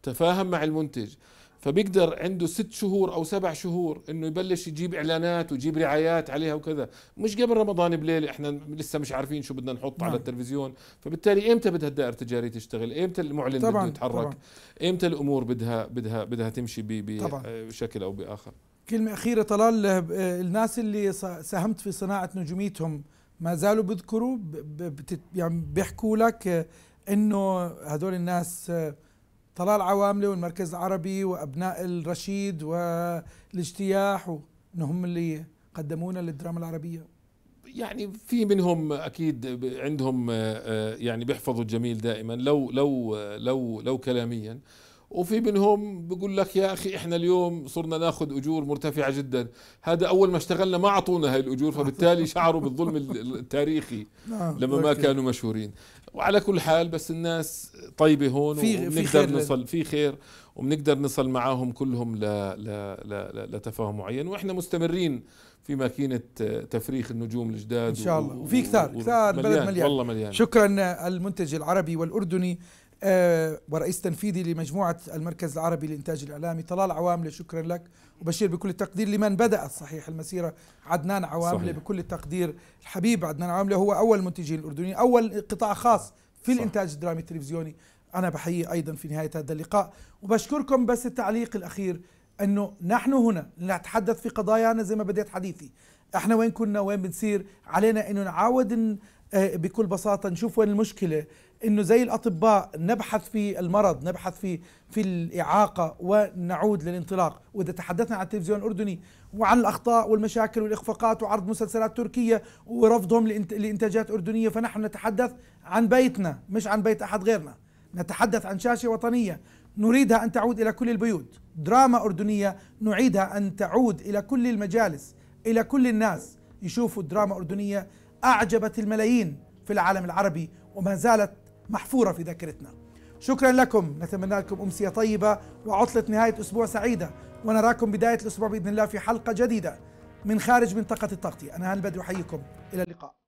تفاهم مع المنتج فبيقدر عنده ست شهور او سبع شهور انه يبلش يجيب اعلانات ويجيب رعايات عليها وكذا مش قبل رمضان بليله احنا لسه مش عارفين شو بدنا نحط نعم. على التلفزيون فبالتالي امتى بدها الدائره التجاريه تشتغل امتى المعلن طبعًا بده يتحرك طبعًا. امتى الامور بدها بدها بدها تمشي آه، بشكل او باخر كلمه اخيره طلال آه، الناس اللي ساهمت في صناعه نجوميتهم ما زالوا بيذكروا يعني بيحكوا لك آه، انه هذول الناس طلال عوامله والمركز العربي وابناء الرشيد والاجتياح هم اللي قدمونا للدراما العربيه يعني في منهم اكيد عندهم آه، آه، يعني بيحفظوا الجميل دائما لو لو آه، لو لو كلاميا وفي منهم بقول لك يا اخي احنا اليوم صرنا ناخذ اجور مرتفعه جدا هذا اول ما اشتغلنا ما اعطونا هاي الاجور فبالتالي شعروا بالظلم التاريخي نعم، لما ما كانوا مشهورين وعلى كل حال بس الناس طيبه هون في وبنقدر نصل في خير وبنقدر نصل معاهم كلهم ل ل ل لتفاهم معين واحنا مستمرين في ماكينه تفريخ النجوم الجداد ان شاء الله وفي كثار كثار بلد مليان والله مليان شكرا المنتج العربي والاردني آه، ورئيس تنفيذي لمجموعة المركز العربي للإنتاج الإعلامي طلال عواملة شكرا لك وبشير بكل التقدير لمن بدأت صحيح المسيرة عدنان عواملة صحيح. بكل التقدير الحبيب عدنان عواملة هو أول منتجين الأردنيين أول قطاع خاص في صح. الإنتاج الدرامي التلفزيوني أنا بحيي أيضا في نهاية هذا اللقاء وبشكركم بس التعليق الأخير أنه نحن هنا نتحدث في قضايانا زي ما بديت حديثي احنا وين كنا وين بنصير علينا انه نعاود آه، بكل بساطه نشوف وين المشكله انه زي الاطباء نبحث في المرض نبحث في في الاعاقه ونعود للانطلاق واذا تحدثنا عن التلفزيون الاردني وعن الاخطاء والمشاكل والاخفاقات وعرض مسلسلات تركيه ورفضهم لانتاجات اردنيه فنحن نتحدث عن بيتنا مش عن بيت احد غيرنا نتحدث عن شاشه وطنيه نريدها ان تعود الى كل البيوت دراما اردنيه نعيدها ان تعود الى كل المجالس الى كل الناس يشوفوا دراما اردنيه اعجبت الملايين في العالم العربي وما زالت محفورة في ذاكرتنا شكرا لكم نتمنى لكم أمسية طيبة وعطلة نهاية أسبوع سعيدة ونراكم بداية الأسبوع بإذن الله في حلقة جديدة من خارج منطقة التغطية أنا هان بدر أحييكم إلى اللقاء